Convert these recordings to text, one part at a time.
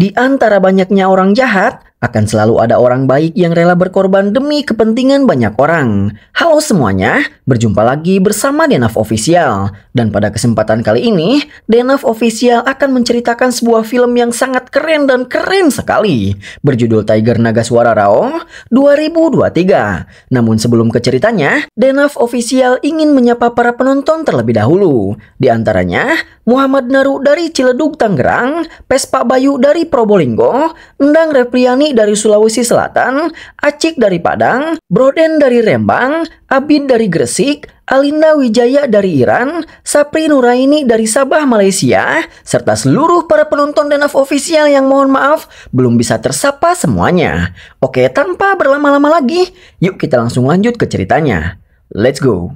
di antara banyaknya orang jahat, akan selalu ada orang baik yang rela berkorban demi kepentingan banyak orang. Halo semuanya, berjumpa lagi bersama Denaf Official. Dan pada kesempatan kali ini, Denaf Official akan menceritakan sebuah film yang sangat keren dan keren sekali. Berjudul Tiger Naga Suara Rao 2023. Namun sebelum ke ceritanya, Denaf Official ingin menyapa para penonton terlebih dahulu. Di antaranya, Muhammad Naru dari Ciledug, Tangerang, Pespa Bayu dari Probolinggo, Endang Repriani dari Sulawesi Selatan, Acik dari Padang, Broden dari Rembang, Abin dari Gresik, Alinda Wijaya dari Iran, Sapri Nuraini dari Sabah, Malaysia, serta seluruh para penonton dan official yang mohon maaf belum bisa tersapa semuanya. Oke, tanpa berlama-lama lagi, yuk kita langsung lanjut ke ceritanya. Let's go!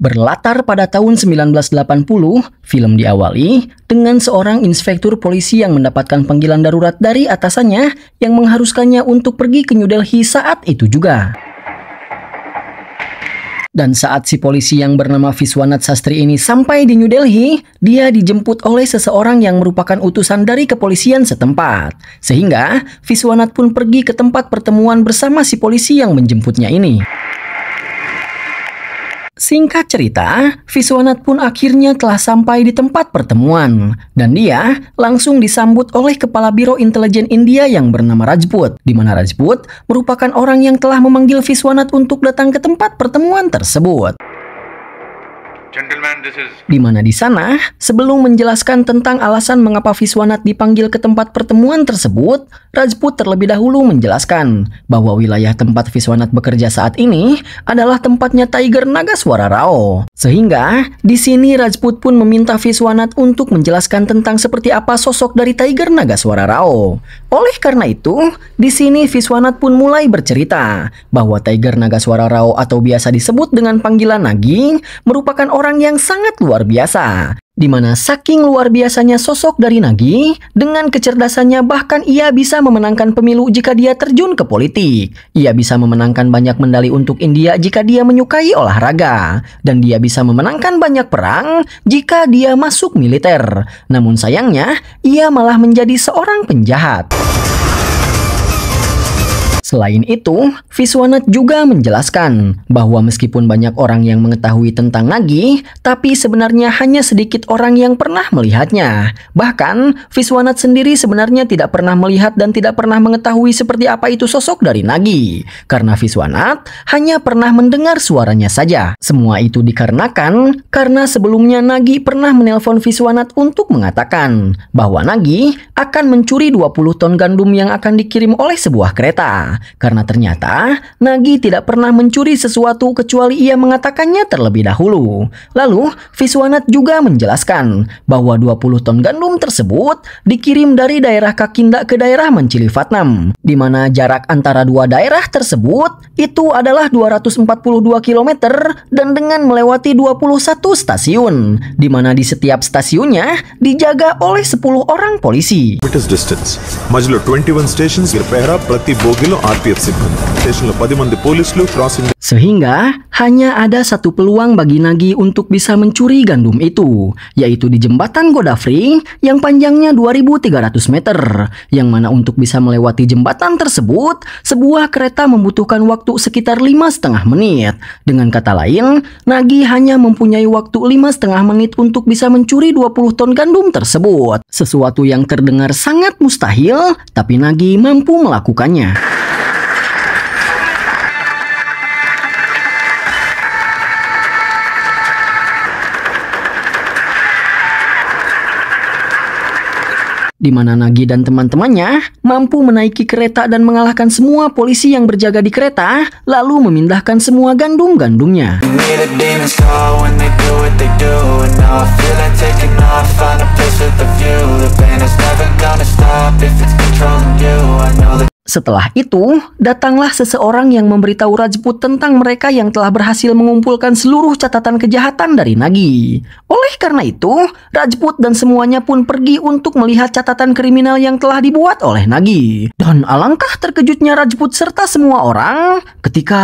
Berlatar pada tahun 1980, film diawali dengan seorang inspektur polisi yang mendapatkan panggilan darurat dari atasannya yang mengharuskannya untuk pergi ke New Delhi saat itu juga. Dan saat si polisi yang bernama Viswanath Sastri ini sampai di New Delhi, dia dijemput oleh seseorang yang merupakan utusan dari kepolisian setempat. Sehingga Viswanath pun pergi ke tempat pertemuan bersama si polisi yang menjemputnya ini. Singkat cerita, Viswanat pun akhirnya telah sampai di tempat pertemuan dan dia langsung disambut oleh kepala Biro Intelijen India yang bernama Rajput, di mana Rajput merupakan orang yang telah memanggil Viswanat untuk datang ke tempat pertemuan tersebut. Di mana di sana, sebelum menjelaskan tentang alasan mengapa Viswanath dipanggil ke tempat pertemuan tersebut, Rajput terlebih dahulu menjelaskan bahwa wilayah tempat Viswanath bekerja saat ini adalah tempatnya Tiger Naga Suara Rao. Sehingga, di sini Rajput pun meminta Viswanath untuk menjelaskan tentang seperti apa sosok dari Tiger Naga Suara Rao. Oleh karena itu, di sini Viswanat pun mulai bercerita bahwa Tiger Naga Suara Rao atau biasa disebut dengan panggilan Nagi merupakan orang yang sangat luar biasa di mana saking luar biasanya sosok dari Nagi, dengan kecerdasannya bahkan ia bisa memenangkan pemilu jika dia terjun ke politik. Ia bisa memenangkan banyak medali untuk India jika dia menyukai olahraga. Dan dia bisa memenangkan banyak perang jika dia masuk militer. Namun sayangnya, ia malah menjadi seorang penjahat. Selain itu, Viswanath juga menjelaskan bahwa meskipun banyak orang yang mengetahui tentang Nagi, tapi sebenarnya hanya sedikit orang yang pernah melihatnya. Bahkan, Viswanath sendiri sebenarnya tidak pernah melihat dan tidak pernah mengetahui seperti apa itu sosok dari Nagi. Karena Viswanath hanya pernah mendengar suaranya saja. Semua itu dikarenakan karena sebelumnya Nagi pernah menelpon Viswanath untuk mengatakan bahwa Nagi akan mencuri 20 ton gandum yang akan dikirim oleh sebuah kereta karena ternyata Nagi tidak pernah mencuri sesuatu kecuali ia mengatakannya terlebih dahulu. Lalu, Viswanath juga menjelaskan bahwa 20 ton gandum tersebut dikirim dari daerah Kakinda ke daerah Mencilifatnam, di mana jarak antara dua daerah tersebut itu adalah 242 km dan dengan melewati 21 stasiun, di mana di setiap stasiunnya dijaga oleh 10 orang polisi. 21 stations, Gerpehra, Prati Bogilo, sehingga hanya ada satu peluang bagi Nagi untuk bisa mencuri gandum itu, yaitu di jembatan Godafri yang panjangnya 2300 meter. Yang mana untuk bisa melewati jembatan tersebut, sebuah kereta membutuhkan waktu sekitar lima setengah menit. Dengan kata lain, Nagi hanya mempunyai waktu lima setengah menit untuk bisa mencuri 20 ton gandum tersebut sesuatu yang terdengar sangat mustahil, tapi Nagi mampu melakukannya. di mana Nagi dan teman-temannya mampu menaiki kereta dan mengalahkan semua polisi yang berjaga di kereta, lalu memindahkan semua gandum-gandumnya. Setelah itu, datanglah seseorang yang memberitahu Rajput tentang mereka yang telah berhasil mengumpulkan seluruh catatan kejahatan dari Nagi. Oleh karena itu, Rajput dan semuanya pun pergi untuk melihat catatan kriminal yang telah dibuat oleh Nagi. Dan alangkah terkejutnya Rajput serta semua orang ketika...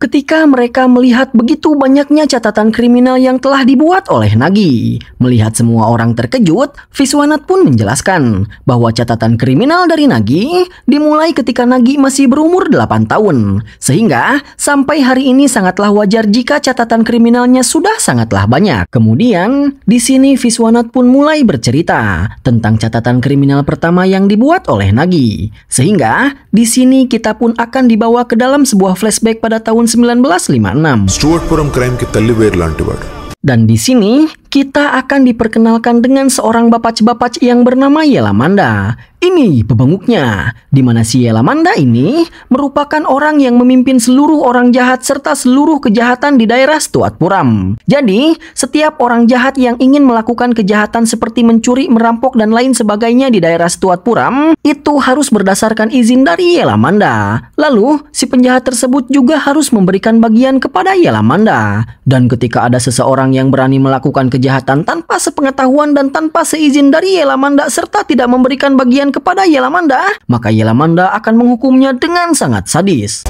Ketika mereka melihat begitu banyaknya catatan kriminal yang telah dibuat oleh Nagi, melihat semua orang terkejut, Viswanath pun menjelaskan bahwa catatan kriminal dari Nagi dimulai ketika Nagi masih berumur 8 tahun. Sehingga sampai hari ini sangatlah wajar jika catatan kriminalnya sudah sangatlah banyak. Kemudian, di sini Viswanath pun mulai bercerita tentang catatan kriminal pertama yang dibuat oleh Nagi. Sehingga di sini kita pun akan dibawa ke dalam sebuah flashback pada tahun 1956. Stuart Puram Crime కి తల్లి లాంటివాడు. Dan di sini kita akan diperkenalkan dengan seorang bapak bapak yang bernama Yelamanda. Ini pebenguknya, di mana si Yelamanda ini merupakan orang yang memimpin seluruh orang jahat serta seluruh kejahatan di daerah Stuart Puram. Jadi, setiap orang jahat yang ingin melakukan kejahatan seperti mencuri, merampok, dan lain sebagainya di daerah Stuart Puram, itu harus berdasarkan izin dari Yelamanda. Lalu, si penjahat tersebut juga harus memberikan bagian kepada Yelamanda. Dan ketika ada seseorang yang berani melakukan kejahatan, kejahatan tanpa sepengetahuan dan tanpa seizin dari Yelamanda serta tidak memberikan bagian kepada Yelamanda, maka Yelamanda akan menghukumnya dengan sangat sadis.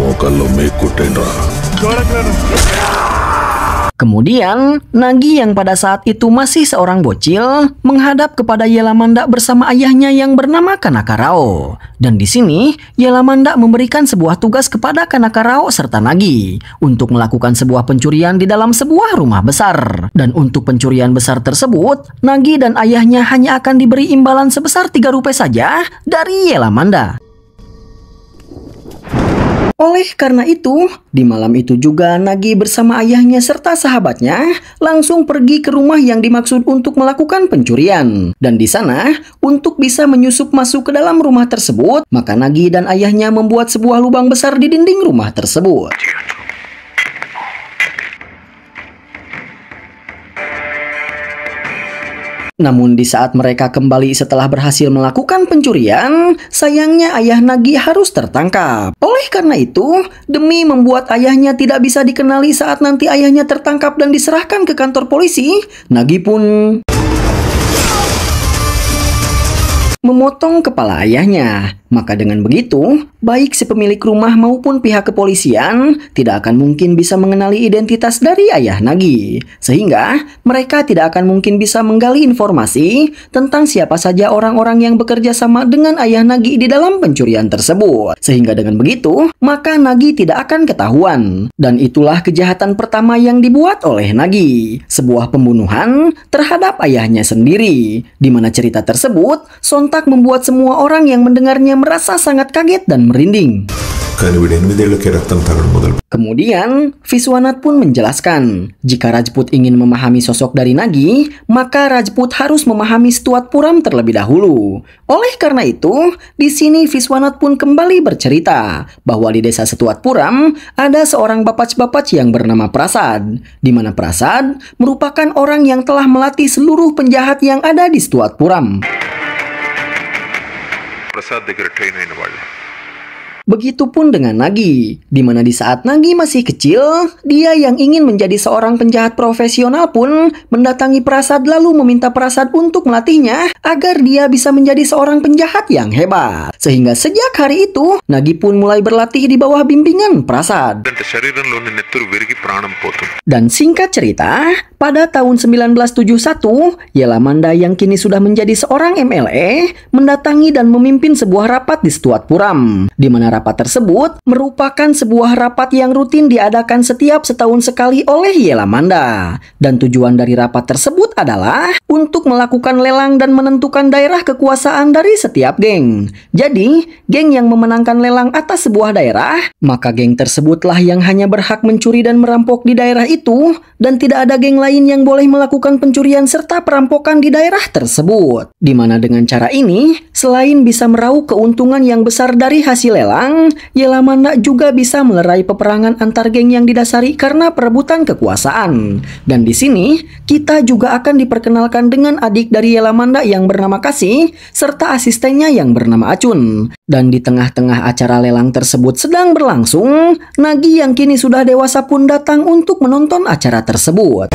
lo Kemudian, Nagi yang pada saat itu masih seorang bocil menghadap kepada Yelamanda bersama ayahnya yang bernama Kanakarao. Dan di sini, Yelamanda memberikan sebuah tugas kepada Kanakarao serta Nagi untuk melakukan sebuah pencurian di dalam sebuah rumah besar. Dan untuk pencurian besar tersebut, Nagi dan ayahnya hanya akan diberi imbalan sebesar 3 rupiah saja dari Yelamanda. Oleh karena itu, di malam itu juga Nagi bersama ayahnya serta sahabatnya langsung pergi ke rumah yang dimaksud untuk melakukan pencurian. Dan di sana, untuk bisa menyusup masuk ke dalam rumah tersebut, maka Nagi dan ayahnya membuat sebuah lubang besar di dinding rumah tersebut. Namun di saat mereka kembali setelah berhasil melakukan pencurian, sayangnya ayah Nagi harus tertangkap. Oleh karena itu, demi membuat ayahnya tidak bisa dikenali saat nanti ayahnya tertangkap dan diserahkan ke kantor polisi, Nagi pun memotong kepala ayahnya. Maka dengan begitu, baik si pemilik rumah maupun pihak kepolisian tidak akan mungkin bisa mengenali identitas dari ayah Nagi. Sehingga mereka tidak akan mungkin bisa menggali informasi tentang siapa saja orang-orang yang bekerja sama dengan ayah Nagi di dalam pencurian tersebut. Sehingga dengan begitu, maka Nagi tidak akan ketahuan. Dan itulah kejahatan pertama yang dibuat oleh Nagi, sebuah pembunuhan terhadap ayahnya sendiri. Di mana cerita tersebut, Son sontak membuat semua orang yang mendengarnya merasa sangat kaget dan merinding. Kemudian, Viswanath pun menjelaskan, jika Rajput ingin memahami sosok dari Nagi, maka Rajput harus memahami Stuart Puram terlebih dahulu. Oleh karena itu, di sini Viswanath pun kembali bercerita bahwa di desa Stuart Puram ada seorang bapac-bapac yang bernama Prasad, di mana Prasad merupakan orang yang telah melatih seluruh penjahat yang ada di Stuart Puram. Prasad దగ్గర ట్రైన్ అయిన వాళ్ళు Begitupun dengan Nagi, di mana di saat Nagi masih kecil, dia yang ingin menjadi seorang penjahat profesional pun mendatangi Prasad lalu meminta Prasad untuk melatihnya agar dia bisa menjadi seorang penjahat yang hebat. Sehingga sejak hari itu, Nagi pun mulai berlatih di bawah bimbingan Prasad. Dan singkat cerita, pada tahun 1971, Yelamanda yang kini sudah menjadi seorang MLE mendatangi dan memimpin sebuah rapat di Stuart Puram, di mana rapat tersebut merupakan sebuah rapat yang rutin diadakan setiap setahun sekali oleh Yelamanda. Dan tujuan dari rapat tersebut adalah untuk melakukan lelang dan menentukan daerah kekuasaan dari setiap geng. Jadi, geng yang memenangkan lelang atas sebuah daerah, maka geng tersebutlah yang hanya berhak mencuri dan merampok di daerah itu dan tidak ada geng lain yang boleh melakukan pencurian serta perampokan di daerah tersebut. Dimana dengan cara ini, selain bisa merauh keuntungan yang besar dari hasil lelang, Jepang, Yelamanda juga bisa melerai peperangan antar geng yang didasari karena perebutan kekuasaan. Dan di sini, kita juga akan diperkenalkan dengan adik dari Yelamanda yang bernama Kasih, serta asistennya yang bernama Acun. Dan di tengah-tengah acara lelang tersebut sedang berlangsung, Nagi yang kini sudah dewasa pun datang untuk menonton acara tersebut.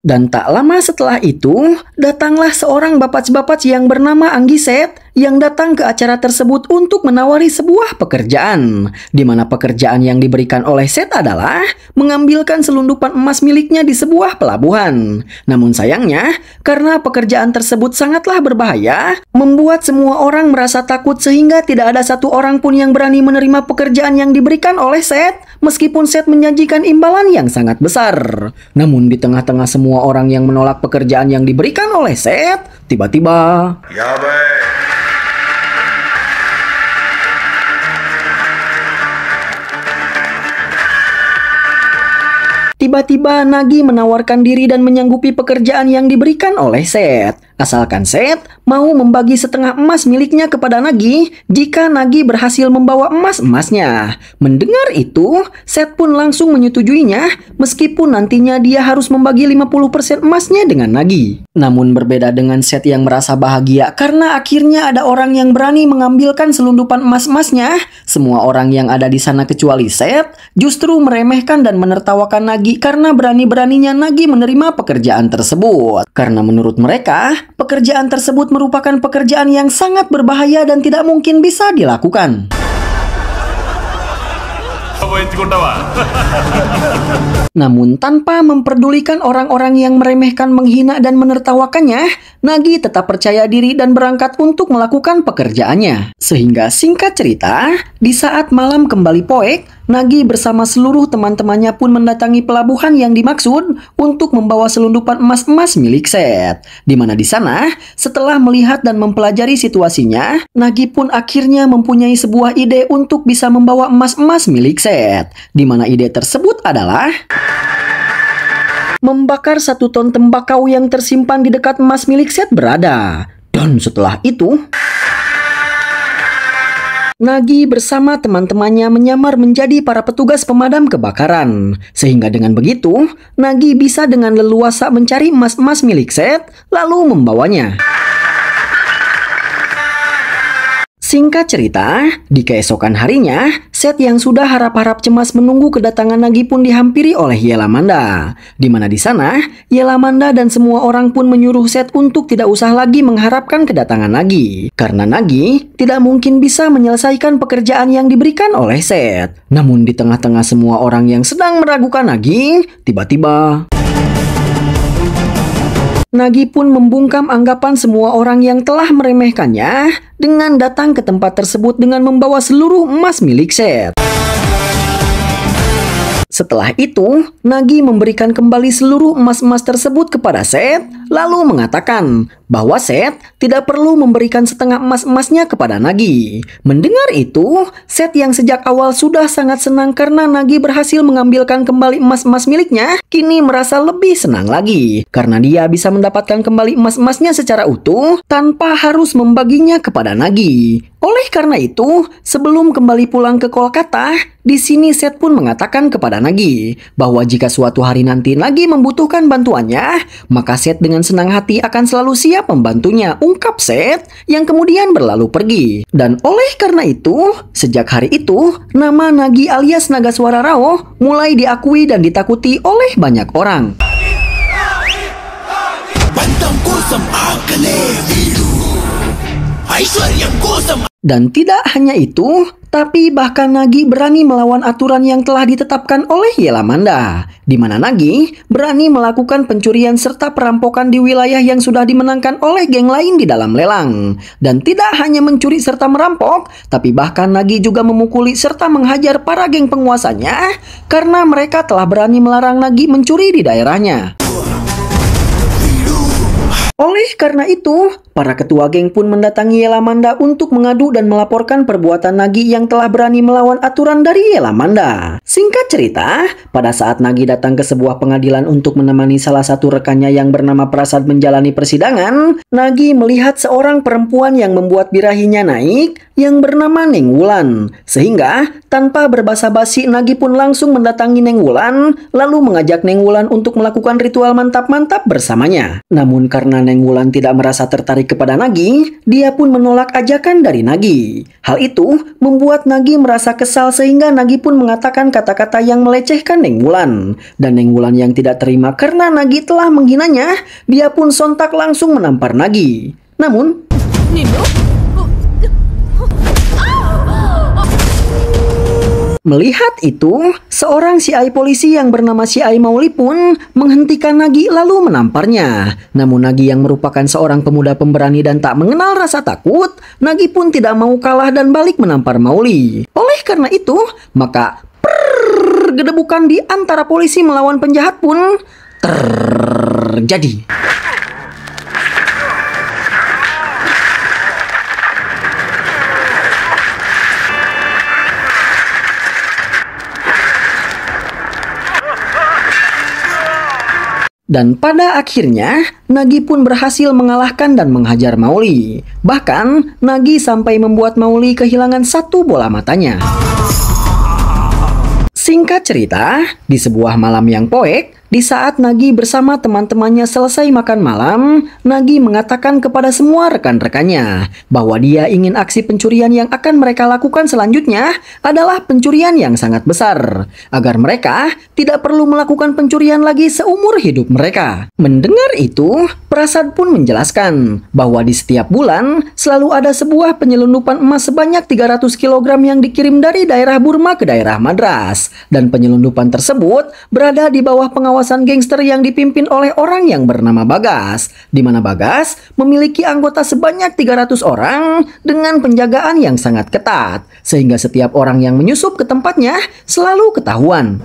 Dan tak lama setelah itu, datanglah seorang bapak-bapak yang bernama Anggiset yang datang ke acara tersebut untuk menawari sebuah pekerjaan, di mana pekerjaan yang diberikan oleh Seth adalah mengambilkan selundupan emas miliknya di sebuah pelabuhan. Namun sayangnya, karena pekerjaan tersebut sangatlah berbahaya, membuat semua orang merasa takut sehingga tidak ada satu orang pun yang berani menerima pekerjaan yang diberikan oleh Seth, meskipun Seth menyajikan imbalan yang sangat besar. Namun di tengah-tengah semua orang yang menolak pekerjaan yang diberikan oleh Seth, tiba-tiba... Ya, Tiba-tiba Nagi menawarkan diri dan menyanggupi pekerjaan yang diberikan oleh Seth. Asalkan Seth mau membagi setengah emas miliknya kepada Nagi jika Nagi berhasil membawa emas-emasnya. Mendengar itu, Seth pun langsung menyetujuinya meskipun nantinya dia harus membagi 50% emasnya dengan Nagi. Namun berbeda dengan Seth yang merasa bahagia karena akhirnya ada orang yang berani mengambilkan selundupan emas-emasnya, semua orang yang ada di sana kecuali Seth justru meremehkan dan menertawakan Nagi karena berani-beraninya Nagi menerima pekerjaan tersebut. Karena menurut mereka, pekerjaan tersebut merupakan pekerjaan yang sangat berbahaya dan tidak mungkin bisa dilakukan. Namun tanpa memperdulikan orang-orang yang meremehkan, menghina, dan menertawakannya, Nagi tetap percaya diri dan berangkat untuk melakukan pekerjaannya. Sehingga singkat cerita, di saat malam kembali poek, Nagi bersama seluruh teman-temannya pun mendatangi pelabuhan yang dimaksud untuk membawa selundupan emas-emas milik Set. Di mana di sana, setelah melihat dan mempelajari situasinya, Nagi pun akhirnya mempunyai sebuah ide untuk bisa membawa emas-emas milik Set. Di mana ide tersebut adalah membakar satu ton tembakau yang tersimpan di dekat emas milik Set berada. Dan setelah itu... Nagi bersama teman-temannya menyamar menjadi para petugas pemadam kebakaran. Sehingga dengan begitu, Nagi bisa dengan leluasa mencari emas-emas milik Seth, lalu membawanya. Singkat cerita, di keesokan harinya, Set yang sudah harap-harap cemas menunggu kedatangan Nagi pun dihampiri oleh Yelamanda. Di mana di sana, Yelamanda dan semua orang pun menyuruh Set untuk tidak usah lagi mengharapkan kedatangan Nagi. Karena Nagi tidak mungkin bisa menyelesaikan pekerjaan yang diberikan oleh Set. Namun di tengah-tengah semua orang yang sedang meragukan Nagi, tiba-tiba... Nagi pun membungkam anggapan semua orang yang telah meremehkannya dengan datang ke tempat tersebut dengan membawa seluruh emas milik Seth. Setelah itu, Nagi memberikan kembali seluruh emas-emas tersebut kepada Seth, lalu mengatakan bahwa Seth tidak perlu memberikan setengah emas-emasnya kepada Nagi. Mendengar itu, Seth yang sejak awal sudah sangat senang karena Nagi berhasil mengambilkan kembali emas-emas miliknya, kini merasa lebih senang lagi karena dia bisa mendapatkan kembali emas-emasnya secara utuh tanpa harus membaginya kepada Nagi. Oleh karena itu, sebelum kembali pulang ke Kolkata, di sini Seth pun mengatakan kepada Nagi bahwa jika suatu hari nanti Nagi membutuhkan bantuannya, maka Seth dengan senang hati akan selalu siap membantunya, ungkap Seth yang kemudian berlalu pergi. Dan oleh karena itu, sejak hari itu, nama Nagi alias Nagaswara Rao mulai diakui dan ditakuti oleh banyak orang. Dan tidak hanya itu, tapi bahkan Nagi berani melawan aturan yang telah ditetapkan oleh Yelamanda, di mana Nagi berani melakukan pencurian serta perampokan di wilayah yang sudah dimenangkan oleh geng lain di dalam lelang. Dan tidak hanya mencuri serta merampok, tapi bahkan Nagi juga memukuli serta menghajar para geng penguasanya karena mereka telah berani melarang Nagi mencuri di daerahnya. Oleh karena itu, para ketua geng pun mendatangi Yelamanda untuk mengadu dan melaporkan perbuatan Nagi yang telah berani melawan aturan dari Yelamanda. Singkat cerita, pada saat Nagi datang ke sebuah pengadilan untuk menemani salah satu rekannya yang bernama Prasad menjalani persidangan, Nagi melihat seorang perempuan yang membuat birahinya naik yang bernama Neng Wulan. Sehingga tanpa berbasa-basi Nagi pun langsung mendatangi Neng Wulan lalu mengajak Neng Wulan untuk melakukan ritual mantap-mantap bersamanya. Namun karena Neng Wulan tidak merasa tertarik kepada Nagi, dia pun menolak ajakan dari Nagi. Hal itu membuat Nagi merasa kesal sehingga Nagi pun mengatakan kata-kata yang melecehkan Neng Wulan. Dan Neng Wulan yang tidak terima karena Nagi telah menghinanya, dia pun sontak langsung menampar Nagi. Namun, Nino? Melihat itu, seorang CI polisi yang bernama CI Mauli pun menghentikan Nagi lalu menamparnya. Namun Nagi yang merupakan seorang pemuda pemberani dan tak mengenal rasa takut, Nagi pun tidak mau kalah dan balik menampar Mauli. Oleh karena itu, maka pergedebukan di antara polisi melawan penjahat pun terjadi. Dan pada akhirnya, Nagi pun berhasil mengalahkan dan menghajar Mauli. Bahkan, Nagi sampai membuat Mauli kehilangan satu bola matanya. Singkat cerita, di sebuah malam yang poek, di saat Nagi bersama teman-temannya selesai makan malam, Nagi mengatakan kepada semua rekan-rekannya bahwa dia ingin aksi pencurian yang akan mereka lakukan selanjutnya adalah pencurian yang sangat besar, agar mereka tidak perlu melakukan pencurian lagi seumur hidup mereka. Mendengar itu, Prasad pun menjelaskan bahwa di setiap bulan selalu ada sebuah penyelundupan emas sebanyak 300 kg yang dikirim dari daerah Burma ke daerah Madras, dan penyelundupan tersebut berada di bawah pengawasan kawasan gangster yang dipimpin oleh orang yang bernama Bagas, di mana Bagas memiliki anggota sebanyak 300 orang dengan penjagaan yang sangat ketat, sehingga setiap orang yang menyusup ke tempatnya selalu ketahuan.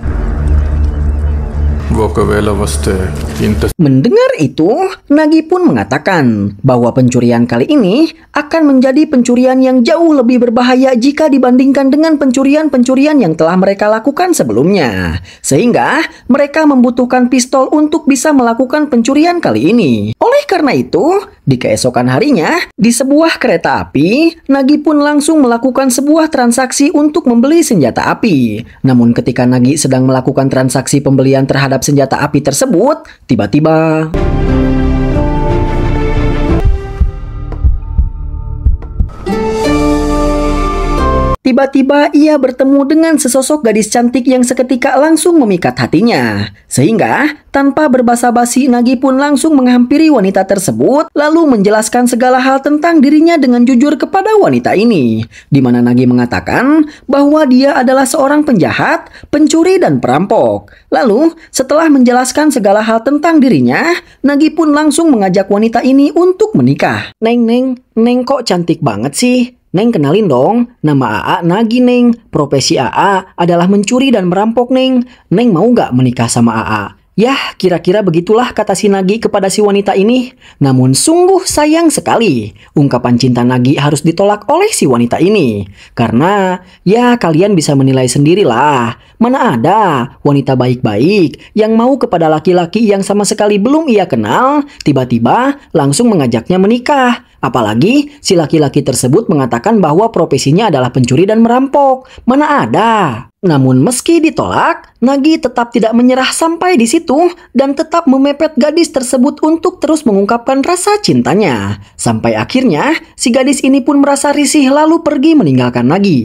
Mendengar itu, Nagi pun mengatakan bahwa pencurian kali ini akan menjadi pencurian yang jauh lebih berbahaya jika dibandingkan dengan pencurian-pencurian yang telah mereka lakukan sebelumnya. Sehingga, mereka membutuhkan pistol untuk bisa melakukan pencurian kali ini. Oleh karena itu, di keesokan harinya, di sebuah kereta api, Nagi pun langsung melakukan sebuah transaksi untuk membeli senjata api. Namun ketika Nagi sedang melakukan transaksi pembelian terhadap senjata api tersebut tiba-tiba Tiba-tiba ia bertemu dengan sesosok gadis cantik yang seketika langsung memikat hatinya. Sehingga, tanpa berbasa-basi Nagi pun langsung menghampiri wanita tersebut lalu menjelaskan segala hal tentang dirinya dengan jujur kepada wanita ini. Di mana Nagi mengatakan bahwa dia adalah seorang penjahat, pencuri, dan perampok. Lalu, setelah menjelaskan segala hal tentang dirinya, Nagi pun langsung mengajak wanita ini untuk menikah. Neng-neng, Neng kok cantik banget sih? Neng kenalin dong, nama AA Nagi Neng. Profesi AA adalah mencuri dan merampok Neng. Neng mau gak menikah sama AA? Yah, kira-kira begitulah kata si Nagi kepada si wanita ini. Namun sungguh sayang sekali, ungkapan cinta Nagi harus ditolak oleh si wanita ini. Karena, ya kalian bisa menilai sendirilah, Mana ada wanita baik-baik yang mau kepada laki-laki yang sama sekali belum ia kenal, tiba-tiba langsung mengajaknya menikah. Apalagi si laki-laki tersebut mengatakan bahwa profesinya adalah pencuri dan merampok. Mana ada? Namun meski ditolak, Nagi tetap tidak menyerah sampai di situ dan tetap memepet gadis tersebut untuk terus mengungkapkan rasa cintanya. Sampai akhirnya, si gadis ini pun merasa risih lalu pergi meninggalkan Nagi.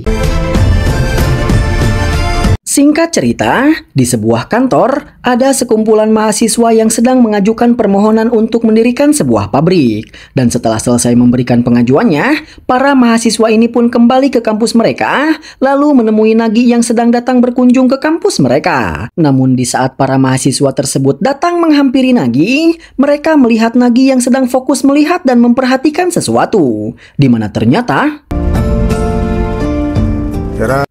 Singkat cerita, di sebuah kantor ada sekumpulan mahasiswa yang sedang mengajukan permohonan untuk mendirikan sebuah pabrik. Dan setelah selesai memberikan pengajuannya, para mahasiswa ini pun kembali ke kampus mereka, lalu menemui Nagi yang sedang datang berkunjung ke kampus mereka. Namun di saat para mahasiswa tersebut datang menghampiri Nagi, mereka melihat Nagi yang sedang fokus melihat dan memperhatikan sesuatu, di mana ternyata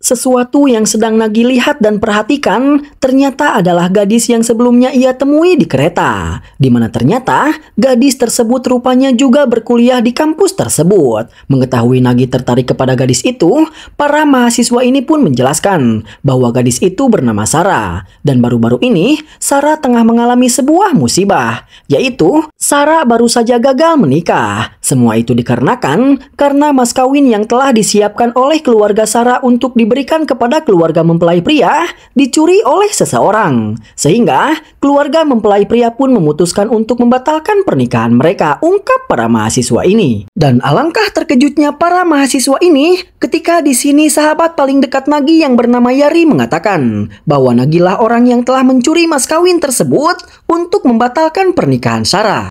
sesuatu yang sedang Nagi lihat dan perhatikan ternyata adalah gadis yang sebelumnya ia temui di kereta, di mana ternyata gadis tersebut rupanya juga berkuliah di kampus tersebut. Mengetahui Nagi tertarik kepada gadis itu, para mahasiswa ini pun menjelaskan bahwa gadis itu bernama Sarah dan baru-baru ini Sarah tengah mengalami sebuah musibah, yaitu Sarah baru saja gagal menikah. Semua itu dikarenakan karena mas kawin yang telah disiapkan oleh keluarga Sarah untuk untuk diberikan kepada keluarga mempelai pria dicuri oleh seseorang. Sehingga keluarga mempelai pria pun memutuskan untuk membatalkan pernikahan mereka, ungkap para mahasiswa ini. Dan alangkah terkejutnya para mahasiswa ini ketika di sini sahabat paling dekat Nagi yang bernama Yari mengatakan bahwa Nagilah orang yang telah mencuri mas kawin tersebut untuk membatalkan pernikahan Sarah.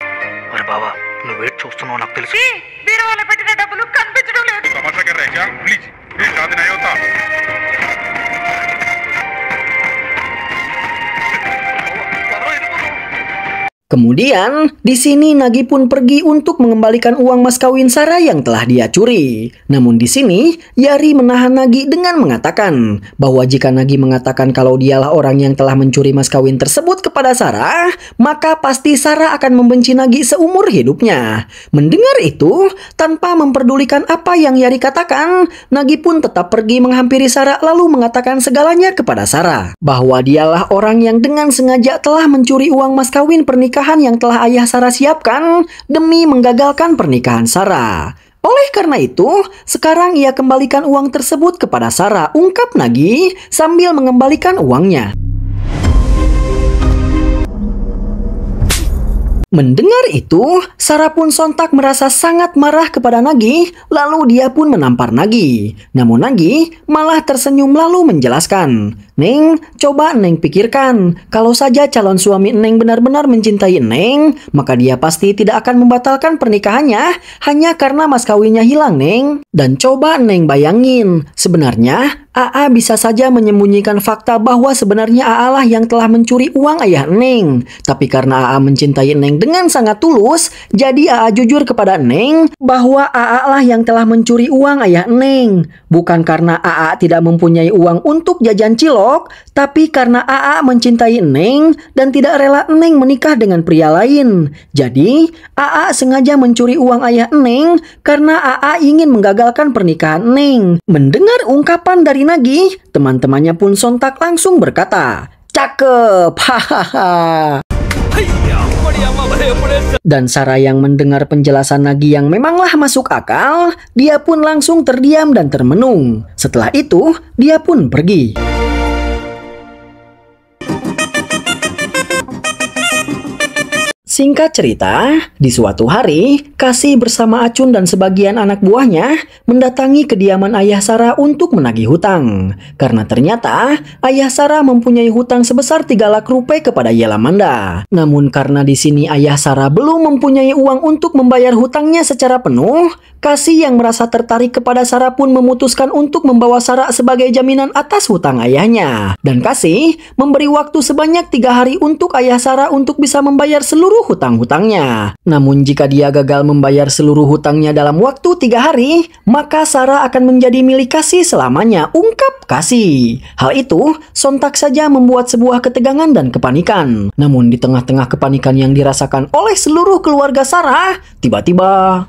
నువ్వేట్ Deixado na Elta. Kemudian, di sini Nagi pun pergi untuk mengembalikan uang mas kawin Sarah yang telah dia curi. Namun di sini, Yari menahan Nagi dengan mengatakan bahwa jika Nagi mengatakan kalau dialah orang yang telah mencuri mas kawin tersebut kepada Sarah, maka pasti Sarah akan membenci Nagi seumur hidupnya. Mendengar itu, tanpa memperdulikan apa yang Yari katakan, Nagi pun tetap pergi menghampiri Sarah lalu mengatakan segalanya kepada Sarah. Bahwa dialah orang yang dengan sengaja telah mencuri uang mas kawin pernikahan pernikahan yang telah ayah Sarah siapkan demi menggagalkan pernikahan Sarah. Oleh karena itu, sekarang ia kembalikan uang tersebut kepada Sarah, ungkap Nagi sambil mengembalikan uangnya. Mendengar itu, Sarah pun sontak merasa sangat marah kepada Nagi, lalu dia pun menampar Nagi. Namun Nagi malah tersenyum lalu menjelaskan, Neng, coba Neng pikirkan, kalau saja calon suami Neng benar-benar mencintai Neng, maka dia pasti tidak akan membatalkan pernikahannya hanya karena mas kawinnya hilang Neng. Dan coba Neng bayangin, sebenarnya AA bisa saja menyembunyikan fakta bahwa sebenarnya AA lah yang telah mencuri uang ayah Neng. Tapi karena AA mencintai Neng dengan sangat tulus, jadi AA jujur kepada Neng bahwa AA lah yang telah mencuri uang ayah Neng. Bukan karena AA tidak mempunyai uang untuk jajan cilok, cocok, tapi karena AA mencintai Neng dan tidak rela Neng menikah dengan pria lain. Jadi, AA sengaja mencuri uang ayah Neng karena AA ingin menggagalkan pernikahan Neng. Mendengar ungkapan dari Nagi, teman-temannya pun sontak langsung berkata, Cakep, hahaha. Dan Sarah yang mendengar penjelasan Nagi yang memanglah masuk akal, dia pun langsung terdiam dan termenung. Setelah itu, dia pun pergi. Singkat cerita, di suatu hari, Kasih bersama Acun dan sebagian anak buahnya mendatangi kediaman ayah Sara untuk menagih hutang. Karena ternyata, ayah Sara mempunyai hutang sebesar 3 lak rupiah kepada Yelamanda. Namun karena di sini ayah Sara belum mempunyai uang untuk membayar hutangnya secara penuh, Kasih yang merasa tertarik kepada Sara pun memutuskan untuk membawa Sara sebagai jaminan atas hutang ayahnya. Dan Kasih memberi waktu sebanyak tiga hari untuk ayah Sara untuk bisa membayar seluruh hutang-hutangnya. Namun jika dia gagal membayar seluruh hutangnya dalam waktu tiga hari, maka Sarah akan menjadi milik Kasih selamanya, ungkap Kasih. Hal itu sontak saja membuat sebuah ketegangan dan kepanikan. Namun di tengah-tengah kepanikan yang dirasakan oleh seluruh keluarga Sarah, tiba-tiba...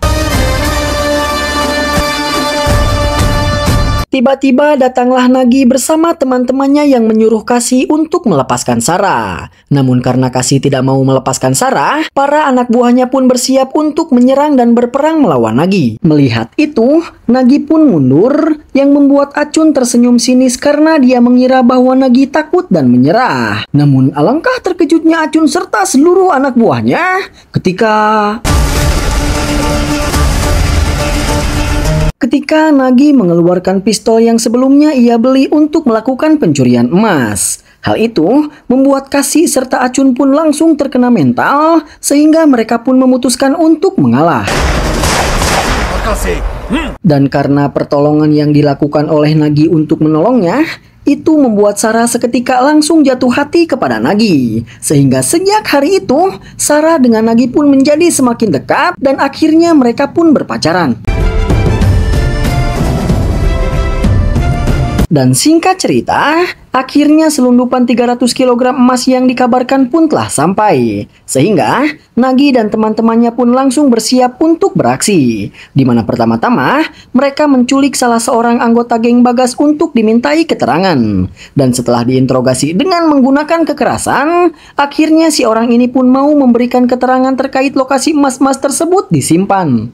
Tiba-tiba datanglah Nagi bersama teman-temannya yang menyuruh Kasih untuk melepaskan Sarah. Namun karena Kasih tidak mau melepaskan Sarah, para anak buahnya pun bersiap untuk menyerang dan berperang melawan Nagi. Melihat itu, Nagi pun mundur yang membuat Acun tersenyum sinis karena dia mengira bahwa Nagi takut dan menyerah. Namun alangkah terkejutnya Acun serta seluruh anak buahnya ketika ketika Nagi mengeluarkan pistol yang sebelumnya ia beli untuk melakukan pencurian emas. Hal itu membuat Kasih serta Acun pun langsung terkena mental sehingga mereka pun memutuskan untuk mengalah. Hmm. Dan karena pertolongan yang dilakukan oleh Nagi untuk menolongnya, itu membuat Sarah seketika langsung jatuh hati kepada Nagi. Sehingga sejak hari itu, Sarah dengan Nagi pun menjadi semakin dekat dan akhirnya mereka pun berpacaran. Dan singkat cerita, akhirnya selundupan 300 kg emas yang dikabarkan pun telah sampai. Sehingga, Nagi dan teman-temannya pun langsung bersiap untuk beraksi. Di mana pertama-tama, mereka menculik salah seorang anggota geng Bagas untuk dimintai keterangan. Dan setelah diinterogasi dengan menggunakan kekerasan, akhirnya si orang ini pun mau memberikan keterangan terkait lokasi emas-emas tersebut disimpan.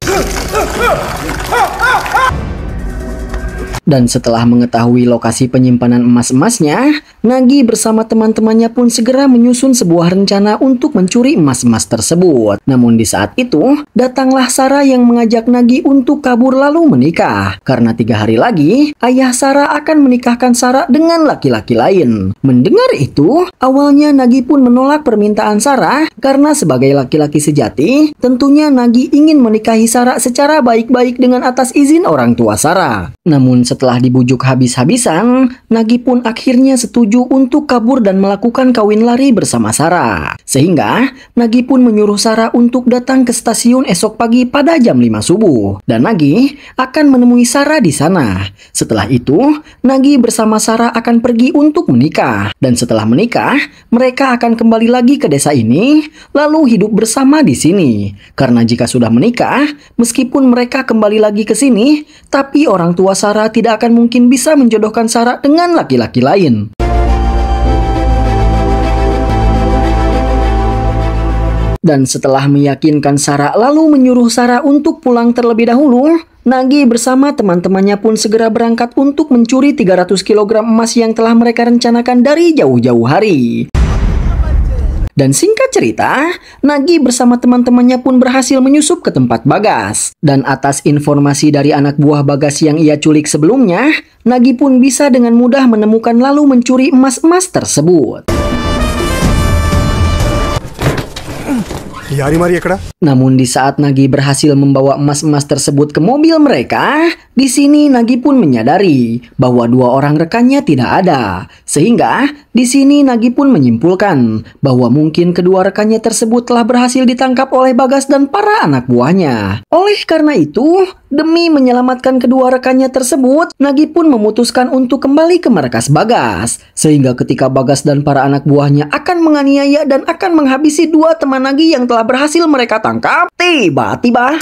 Dan setelah mengetahui lokasi penyimpanan emas-emasnya, Nagi bersama teman-temannya pun segera menyusun sebuah rencana untuk mencuri emas-emas tersebut. Namun di saat itu, datanglah Sarah yang mengajak Nagi untuk kabur lalu menikah. Karena tiga hari lagi, ayah Sarah akan menikahkan Sarah dengan laki-laki lain. Mendengar itu, awalnya Nagi pun menolak permintaan Sarah karena sebagai laki-laki sejati, tentunya Nagi ingin menikahi Sarah secara baik-baik dengan atas izin orang tua Sarah. Namun setelah dibujuk habis-habisan, Nagi pun akhirnya setuju setuju untuk kabur dan melakukan kawin lari bersama Sarah. Sehingga, Nagi pun menyuruh Sarah untuk datang ke stasiun esok pagi pada jam 5 subuh. Dan Nagi akan menemui Sarah di sana. Setelah itu, Nagi bersama Sarah akan pergi untuk menikah. Dan setelah menikah, mereka akan kembali lagi ke desa ini, lalu hidup bersama di sini. Karena jika sudah menikah, meskipun mereka kembali lagi ke sini, tapi orang tua Sarah tidak akan mungkin bisa menjodohkan Sarah dengan laki-laki lain. Dan setelah meyakinkan Sarah lalu menyuruh Sarah untuk pulang terlebih dahulu, Nagi bersama teman-temannya pun segera berangkat untuk mencuri 300 kg emas yang telah mereka rencanakan dari jauh-jauh hari. Dan singkat cerita, Nagi bersama teman-temannya pun berhasil menyusup ke tempat Bagas. Dan atas informasi dari anak buah Bagas yang ia culik sebelumnya, Nagi pun bisa dengan mudah menemukan lalu mencuri emas-emas tersebut. Yari iya, Mari Ekra. Namun di saat Nagi berhasil membawa emas-emas tersebut ke mobil mereka, di sini Nagi pun menyadari bahwa dua orang rekannya tidak ada. Sehingga di sini Nagi pun menyimpulkan bahwa mungkin kedua rekannya tersebut telah berhasil ditangkap oleh Bagas dan para anak buahnya. Oleh karena itu, demi menyelamatkan kedua rekannya tersebut, Nagi pun memutuskan untuk kembali ke markas Bagas. Sehingga ketika Bagas dan para anak buahnya akan menganiaya dan akan menghabisi dua teman Nagi yang telah berhasil mereka tangkap, tiba-tiba...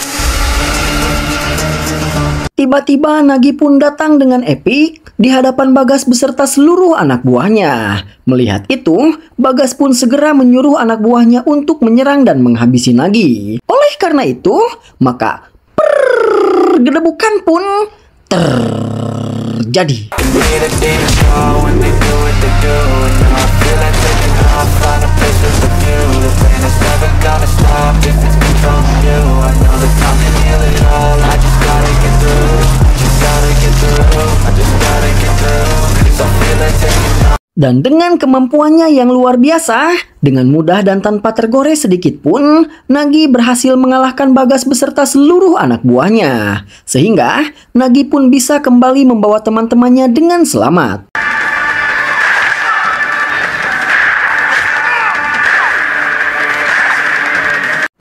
Tiba-tiba Nagi pun datang dengan epik di hadapan Bagas beserta seluruh anak buahnya. Melihat itu, Bagas pun segera menyuruh anak buahnya untuk menyerang dan menghabisi Nagi. Oleh karena itu, maka pergedebukan pun terjadi dan dengan kemampuannya yang luar biasa, dengan mudah dan tanpa tergores sedikit pun, Nagi berhasil mengalahkan Bagas beserta seluruh anak buahnya. Sehingga, Nagi pun bisa kembali membawa teman-temannya dengan selamat.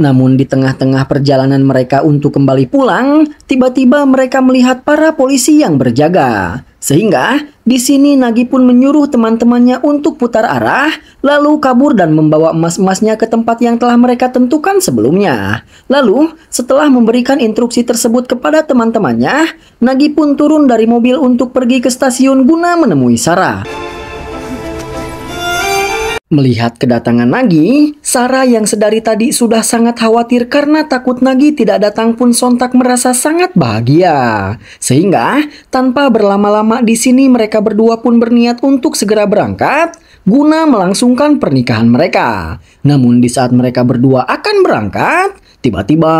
Namun di tengah-tengah perjalanan mereka untuk kembali pulang, tiba-tiba mereka melihat para polisi yang berjaga. Sehingga di sini Nagi pun menyuruh teman-temannya untuk putar arah, lalu kabur dan membawa emas-emasnya ke tempat yang telah mereka tentukan sebelumnya. Lalu, setelah memberikan instruksi tersebut kepada teman-temannya, Nagi pun turun dari mobil untuk pergi ke stasiun guna menemui Sarah. Melihat kedatangan Nagi, Sarah yang sedari tadi sudah sangat khawatir karena takut Nagi tidak datang pun sontak merasa sangat bahagia. Sehingga, tanpa berlama-lama di sini mereka berdua pun berniat untuk segera berangkat guna melangsungkan pernikahan mereka. Namun di saat mereka berdua akan berangkat, tiba-tiba...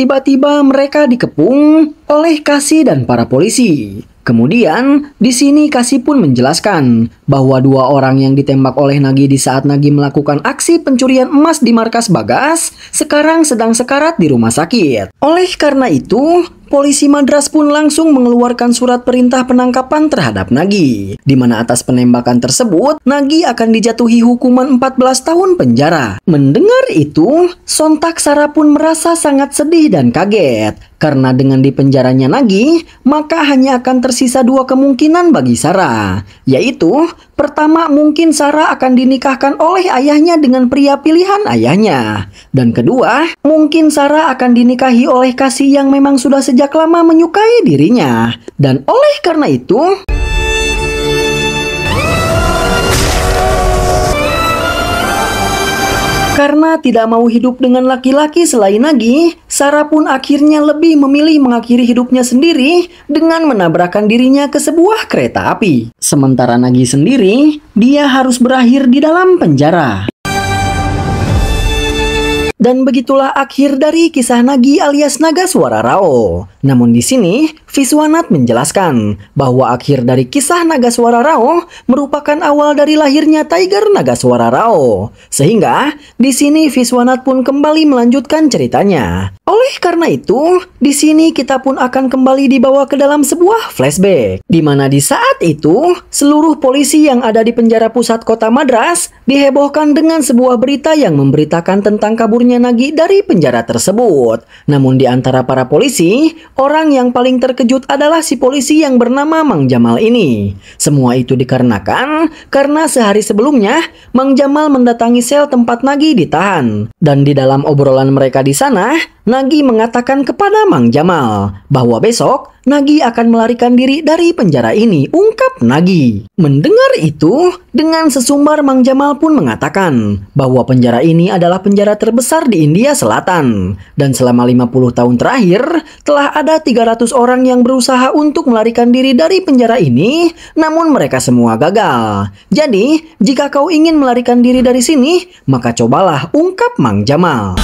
tiba-tiba mereka dikepung oleh Kasih dan para polisi. Kemudian, di sini Kasih pun menjelaskan bahwa dua orang yang ditembak oleh Nagi di saat Nagi melakukan aksi pencurian emas di markas Bagas sekarang sedang sekarat di rumah sakit. Oleh karena itu, polisi Madras pun langsung mengeluarkan surat perintah penangkapan terhadap Nagi, di mana atas penembakan tersebut, Nagi akan dijatuhi hukuman 14 tahun penjara. Mendengar itu, sontak Sarah pun merasa sangat sedih dan kaget. Karena dengan dipenjaranya Nagi, maka hanya akan tersisa dua kemungkinan bagi Sarah. Yaitu, pertama mungkin Sarah akan dinikahkan oleh ayahnya dengan pria pilihan ayahnya. Dan kedua, mungkin Sarah akan dinikahi oleh kasih yang memang sudah sejak lama menyukai dirinya. Dan oleh karena itu... Karena tidak mau hidup dengan laki-laki selain Nagi, Sarah pun akhirnya lebih memilih mengakhiri hidupnya sendiri dengan menabrakkan dirinya ke sebuah kereta api. Sementara Nagi sendiri, dia harus berakhir di dalam penjara. Dan begitulah akhir dari kisah Nagi alias Naga Suara Rao. Namun di sini, Viswanath menjelaskan bahwa akhir dari kisah Nagaswara Rao merupakan awal dari lahirnya Tiger Nagaswara Rao. Sehingga di sini Viswanath pun kembali melanjutkan ceritanya. Oleh karena itu, di sini kita pun akan kembali dibawa ke dalam sebuah flashback. Di mana di saat itu, seluruh polisi yang ada di penjara pusat kota Madras dihebohkan dengan sebuah berita yang memberitakan tentang kaburnya Nagi dari penjara tersebut. Namun di antara para polisi, orang yang paling terkenal terkejut adalah si polisi yang bernama Mang Jamal ini. Semua itu dikarenakan karena sehari sebelumnya Mang Jamal mendatangi sel tempat Nagi ditahan. Dan di dalam obrolan mereka di sana, Nagi mengatakan kepada Mang Jamal bahwa besok Nagi akan melarikan diri dari penjara ini, ungkap Nagi. Mendengar itu, dengan sesumbar Mang Jamal pun mengatakan bahwa penjara ini adalah penjara terbesar di India Selatan. Dan selama 50 tahun terakhir, telah ada 300 orang yang berusaha untuk melarikan diri dari penjara ini, namun mereka semua gagal. Jadi, jika kau ingin melarikan diri dari sini, maka cobalah ungkap Mang Jamal.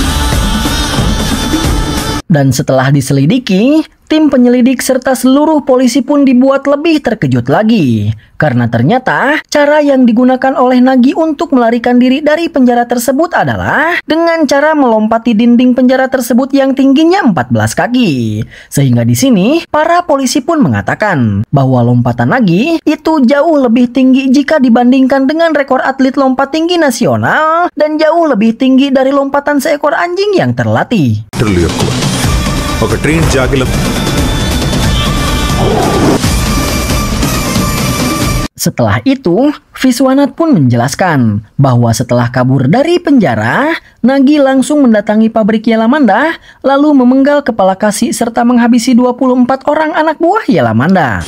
Dan setelah diselidiki, tim penyelidik serta seluruh polisi pun dibuat lebih terkejut lagi. Karena ternyata cara yang digunakan oleh Nagi untuk melarikan diri dari penjara tersebut adalah dengan cara melompati dinding penjara tersebut yang tingginya 14 kaki. Sehingga di sini, para polisi pun mengatakan bahwa lompatan Nagi itu jauh lebih tinggi jika dibandingkan dengan rekor atlet lompat tinggi nasional dan jauh lebih tinggi dari lompatan seekor anjing yang terlatih. Terlihat kuat ఒక train జాగిలం Setelah itu, Viswanat pun menjelaskan bahwa setelah kabur dari penjara, Nagi langsung mendatangi pabrik Yelamanda, lalu memenggal kepala Kasih serta menghabisi 24 orang anak buah Yelamanda.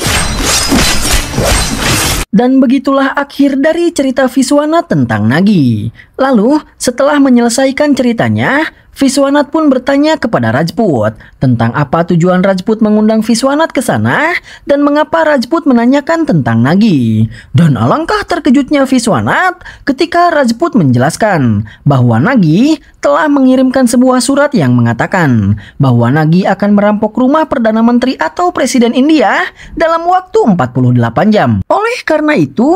Dan begitulah akhir dari cerita Viswana tentang Nagi. Lalu, setelah menyelesaikan ceritanya, Viswanath pun bertanya kepada Rajput tentang apa tujuan Rajput mengundang Viswanath ke sana dan mengapa Rajput menanyakan tentang Nagi. Dan alangkah terkejutnya Viswanath ketika Rajput menjelaskan bahwa Nagi telah mengirimkan sebuah surat yang mengatakan bahwa Nagi akan merampok rumah Perdana Menteri atau Presiden India dalam waktu 48 jam. Oleh karena itu,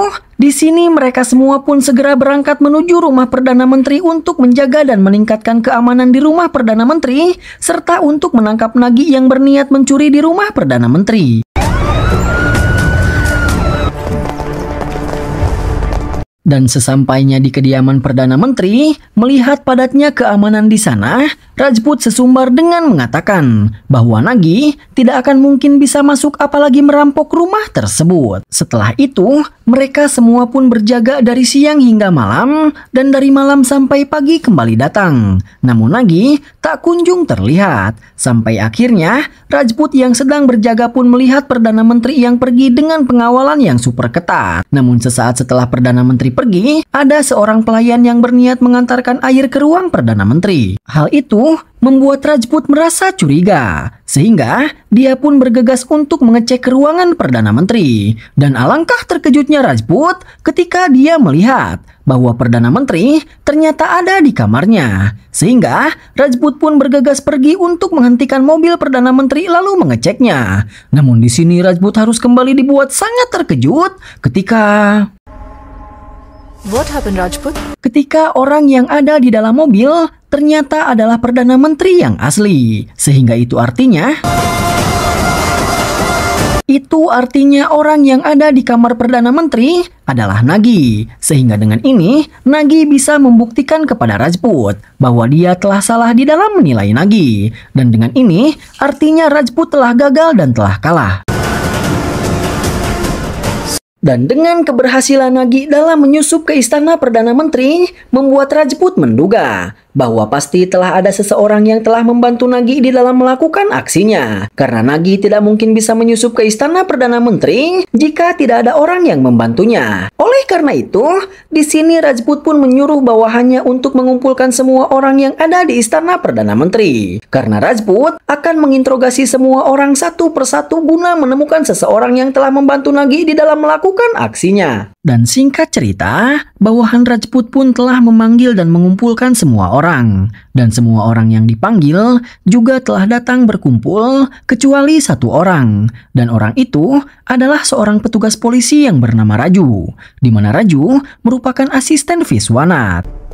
di sini mereka semua pun segera berangkat menuju rumah Perdana Menteri untuk menjaga dan meningkatkan keamanan di rumah Perdana Menteri, serta untuk menangkap nagi yang berniat mencuri di rumah Perdana Menteri. Dan sesampainya di kediaman Perdana Menteri, melihat padatnya keamanan di sana, Rajput sesumbar dengan mengatakan bahwa Nagi tidak akan mungkin bisa masuk apalagi merampok rumah tersebut. Setelah itu, mereka semua pun berjaga dari siang hingga malam dan dari malam sampai pagi kembali datang. Namun Nagi tak kunjung terlihat. Sampai akhirnya, Rajput yang sedang berjaga pun melihat Perdana Menteri yang pergi dengan pengawalan yang super ketat. Namun sesaat setelah Perdana Menteri pergi, ada seorang pelayan yang berniat mengantarkan air ke ruang Perdana Menteri. Hal itu membuat Rajput merasa curiga, sehingga dia pun bergegas untuk mengecek ruangan Perdana Menteri. Dan alangkah terkejutnya Rajput ketika dia melihat bahwa Perdana Menteri ternyata ada di kamarnya. Sehingga Rajput pun bergegas pergi untuk menghentikan mobil Perdana Menteri lalu mengeceknya. Namun di sini Rajput harus kembali dibuat sangat terkejut ketika... What happened Rajput? Ketika orang yang ada di dalam mobil ternyata adalah Perdana Menteri yang asli. Sehingga itu artinya... Itu artinya orang yang ada di kamar Perdana Menteri adalah Nagi. Sehingga dengan ini, Nagi bisa membuktikan kepada Rajput bahwa dia telah salah di dalam menilai Nagi. Dan dengan ini, artinya Rajput telah gagal dan telah kalah. Dan dengan keberhasilan Nagi dalam menyusup ke istana Perdana Menteri, membuat Rajput menduga bahwa pasti telah ada seseorang yang telah membantu Nagi di dalam melakukan aksinya. Karena Nagi tidak mungkin bisa menyusup ke istana Perdana Menteri jika tidak ada orang yang membantunya. Oleh karena itu, di sini Rajput pun menyuruh bawahannya untuk mengumpulkan semua orang yang ada di istana Perdana Menteri. Karena Rajput akan menginterogasi semua orang satu persatu guna menemukan seseorang yang telah membantu Nagi di dalam melakukan aksinya. Dan singkat cerita, bawahan Rajput pun telah memanggil dan mengumpulkan semua orang. Dan semua orang yang dipanggil juga telah datang berkumpul kecuali satu orang. Dan orang itu adalah seorang petugas polisi yang bernama Raju, di mana Raju merupakan asisten Viswanath.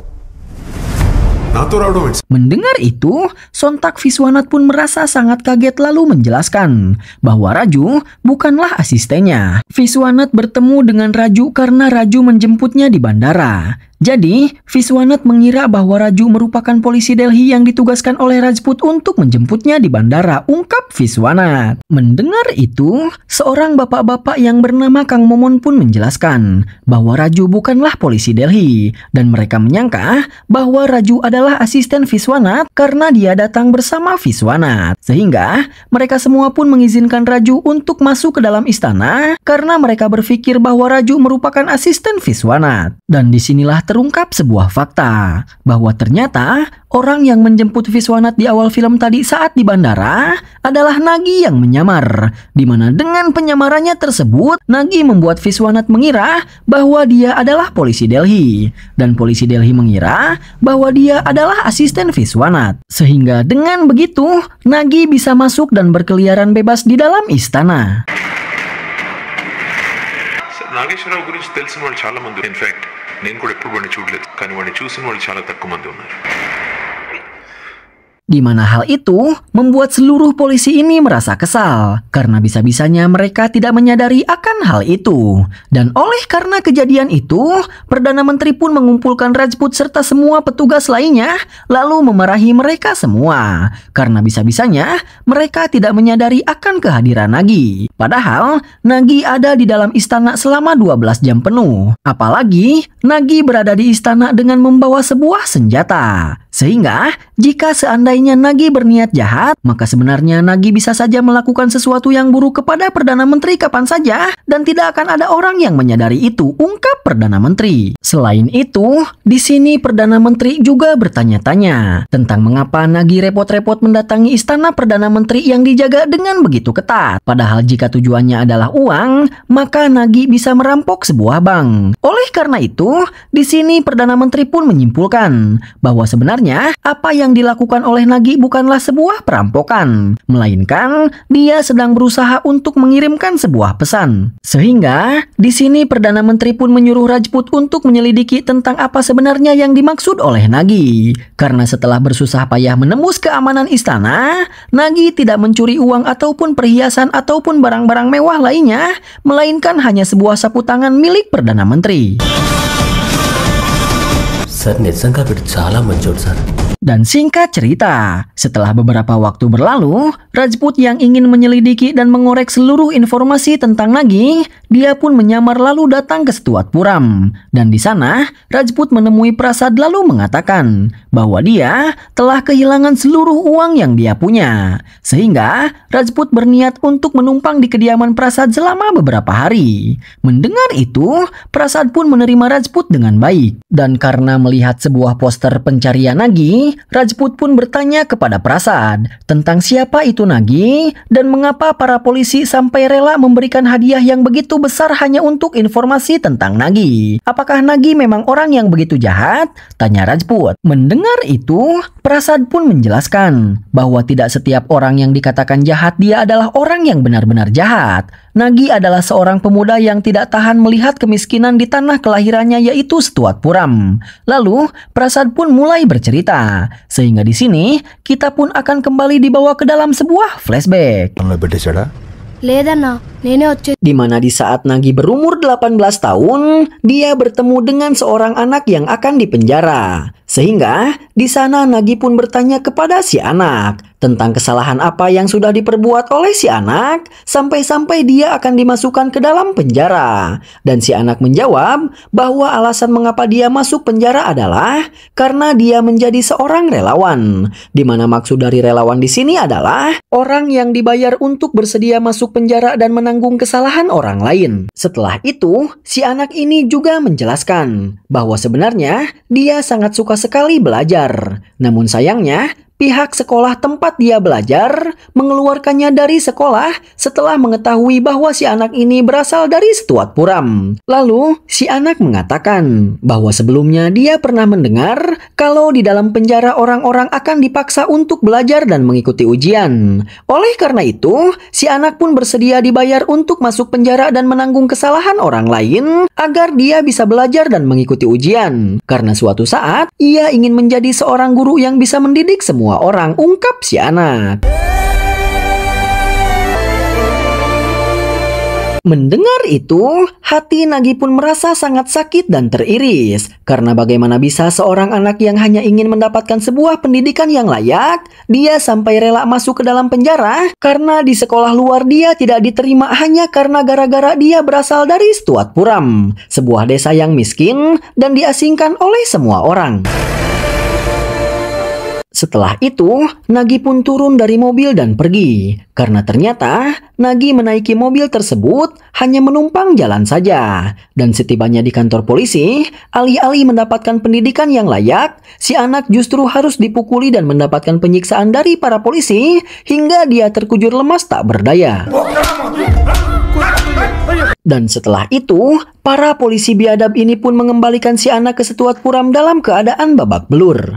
Mendengar itu, sontak Viswanat pun merasa sangat kaget lalu menjelaskan bahwa Raju bukanlah asistennya. Viswanat bertemu dengan Raju karena Raju menjemputnya di bandara. Jadi, Viswanath mengira bahwa Raju merupakan polisi Delhi yang ditugaskan oleh Rajput untuk menjemputnya di bandara, ungkap Viswanath. Mendengar itu, seorang bapak-bapak yang bernama Kang Momon pun menjelaskan bahwa Raju bukanlah polisi Delhi dan mereka menyangka bahwa Raju adalah asisten Viswanath karena dia datang bersama Viswanath, Sehingga, mereka semua pun mengizinkan Raju untuk masuk ke dalam istana karena mereka berpikir bahwa Raju merupakan asisten Viswanath Dan disinilah terungkap sebuah fakta bahwa ternyata orang yang menjemput Viswanath di awal film tadi saat di bandara adalah Nagi yang menyamar. Dimana dengan penyamarannya tersebut, Nagi membuat Viswanath mengira bahwa dia adalah polisi Delhi dan polisi Delhi mengira bahwa dia adalah asisten Viswanath. Sehingga dengan begitu, Nagi bisa masuk dan berkeliaran bebas di dalam istana. Nageshwara నేను కూడా ఎప్పుడు వాడిని చూడలేదు కానీ వాడిని చూసిన వాళ్ళు చాలా తక్కువ మంది ఉన్నారు Di mana hal itu membuat seluruh polisi ini merasa kesal karena bisa-bisanya mereka tidak menyadari akan hal itu. Dan oleh karena kejadian itu, Perdana Menteri pun mengumpulkan Rajput serta semua petugas lainnya lalu memarahi mereka semua karena bisa-bisanya mereka tidak menyadari akan kehadiran Nagi. Padahal Nagi ada di dalam istana selama 12 jam penuh. Apalagi Nagi berada di istana dengan membawa sebuah senjata. Sehingga jika seandainya seandainya Nagi berniat jahat, maka sebenarnya Nagi bisa saja melakukan sesuatu yang buruk kepada Perdana Menteri kapan saja dan tidak akan ada orang yang menyadari itu, ungkap Perdana Menteri. Selain itu, di sini Perdana Menteri juga bertanya-tanya tentang mengapa Nagi repot-repot mendatangi istana Perdana Menteri yang dijaga dengan begitu ketat. Padahal jika tujuannya adalah uang, maka Nagi bisa merampok sebuah bank. Oleh karena itu, di sini Perdana Menteri pun menyimpulkan bahwa sebenarnya apa yang dilakukan oleh lagi bukanlah sebuah perampokan, melainkan dia sedang berusaha untuk mengirimkan sebuah pesan. Sehingga, di sini Perdana Menteri pun menyuruh Rajput untuk menyelidiki tentang apa sebenarnya yang dimaksud oleh Nagi. Karena setelah bersusah payah menembus keamanan istana, Nagi tidak mencuri uang ataupun perhiasan ataupun barang-barang mewah lainnya, melainkan hanya sebuah sapu tangan milik Perdana Menteri. Sir ने berjalan mencuri, Sir dan singkat cerita, setelah beberapa waktu berlalu, Rajput yang ingin menyelidiki dan mengorek seluruh informasi tentang Nagi, dia pun menyamar lalu datang ke Setuat Puram. Dan di sana, Rajput menemui Prasad lalu mengatakan bahwa dia telah kehilangan seluruh uang yang dia punya. Sehingga, Rajput berniat untuk menumpang di kediaman Prasad selama beberapa hari. Mendengar itu, Prasad pun menerima Rajput dengan baik. Dan karena melihat sebuah poster pencarian Nagi, Rajput pun bertanya kepada Prasad tentang siapa itu Nagi dan mengapa para polisi sampai rela memberikan hadiah yang begitu besar hanya untuk informasi tentang Nagi. Apakah Nagi memang orang yang begitu jahat? Tanya Rajput. Mendengar itu, Prasad pun menjelaskan bahwa tidak setiap orang yang dikatakan jahat dia adalah orang yang benar-benar jahat. Nagi adalah seorang pemuda yang tidak tahan melihat kemiskinan di tanah kelahirannya yaitu Setuat Puram. Lalu, Prasad pun mulai bercerita. Sehingga di sini, kita pun akan kembali dibawa ke dalam sebuah flashback. Di mana di saat Nagi berumur 18 tahun, dia bertemu dengan seorang anak yang akan dipenjara. Sehingga, di sana Nagi pun bertanya kepada si anak, tentang kesalahan apa yang sudah diperbuat oleh si anak sampai-sampai dia akan dimasukkan ke dalam penjara. Dan si anak menjawab bahwa alasan mengapa dia masuk penjara adalah karena dia menjadi seorang relawan. Di mana maksud dari relawan di sini adalah orang yang dibayar untuk bersedia masuk penjara dan menanggung kesalahan orang lain. Setelah itu, si anak ini juga menjelaskan bahwa sebenarnya dia sangat suka sekali belajar. Namun sayangnya, pihak sekolah tempat dia belajar mengeluarkannya dari sekolah setelah mengetahui bahwa si anak ini berasal dari Setuat Puram. Lalu, si anak mengatakan bahwa sebelumnya dia pernah mendengar kalau di dalam penjara orang-orang akan dipaksa untuk belajar dan mengikuti ujian. Oleh karena itu, si anak pun bersedia dibayar untuk masuk penjara dan menanggung kesalahan orang lain agar dia bisa belajar dan mengikuti ujian. Karena suatu saat, ia ingin menjadi seorang guru yang bisa mendidik semua semua orang, ungkap si anak. Mendengar itu, hati Nagi pun merasa sangat sakit dan teriris. Karena bagaimana bisa seorang anak yang hanya ingin mendapatkan sebuah pendidikan yang layak, dia sampai rela masuk ke dalam penjara karena di sekolah luar dia tidak diterima hanya karena gara-gara dia berasal dari Puram, sebuah desa yang miskin dan diasingkan oleh semua orang. Setelah itu, Nagi pun turun dari mobil dan pergi, karena ternyata Nagi menaiki mobil tersebut hanya menumpang jalan saja. Dan setibanya di kantor polisi, alih-alih mendapatkan pendidikan yang layak, si anak justru harus dipukuli dan mendapatkan penyiksaan dari para polisi hingga dia terkujur lemas tak berdaya. Dan setelah itu, para polisi biadab ini pun mengembalikan si anak ke setuat puram dalam keadaan babak belur.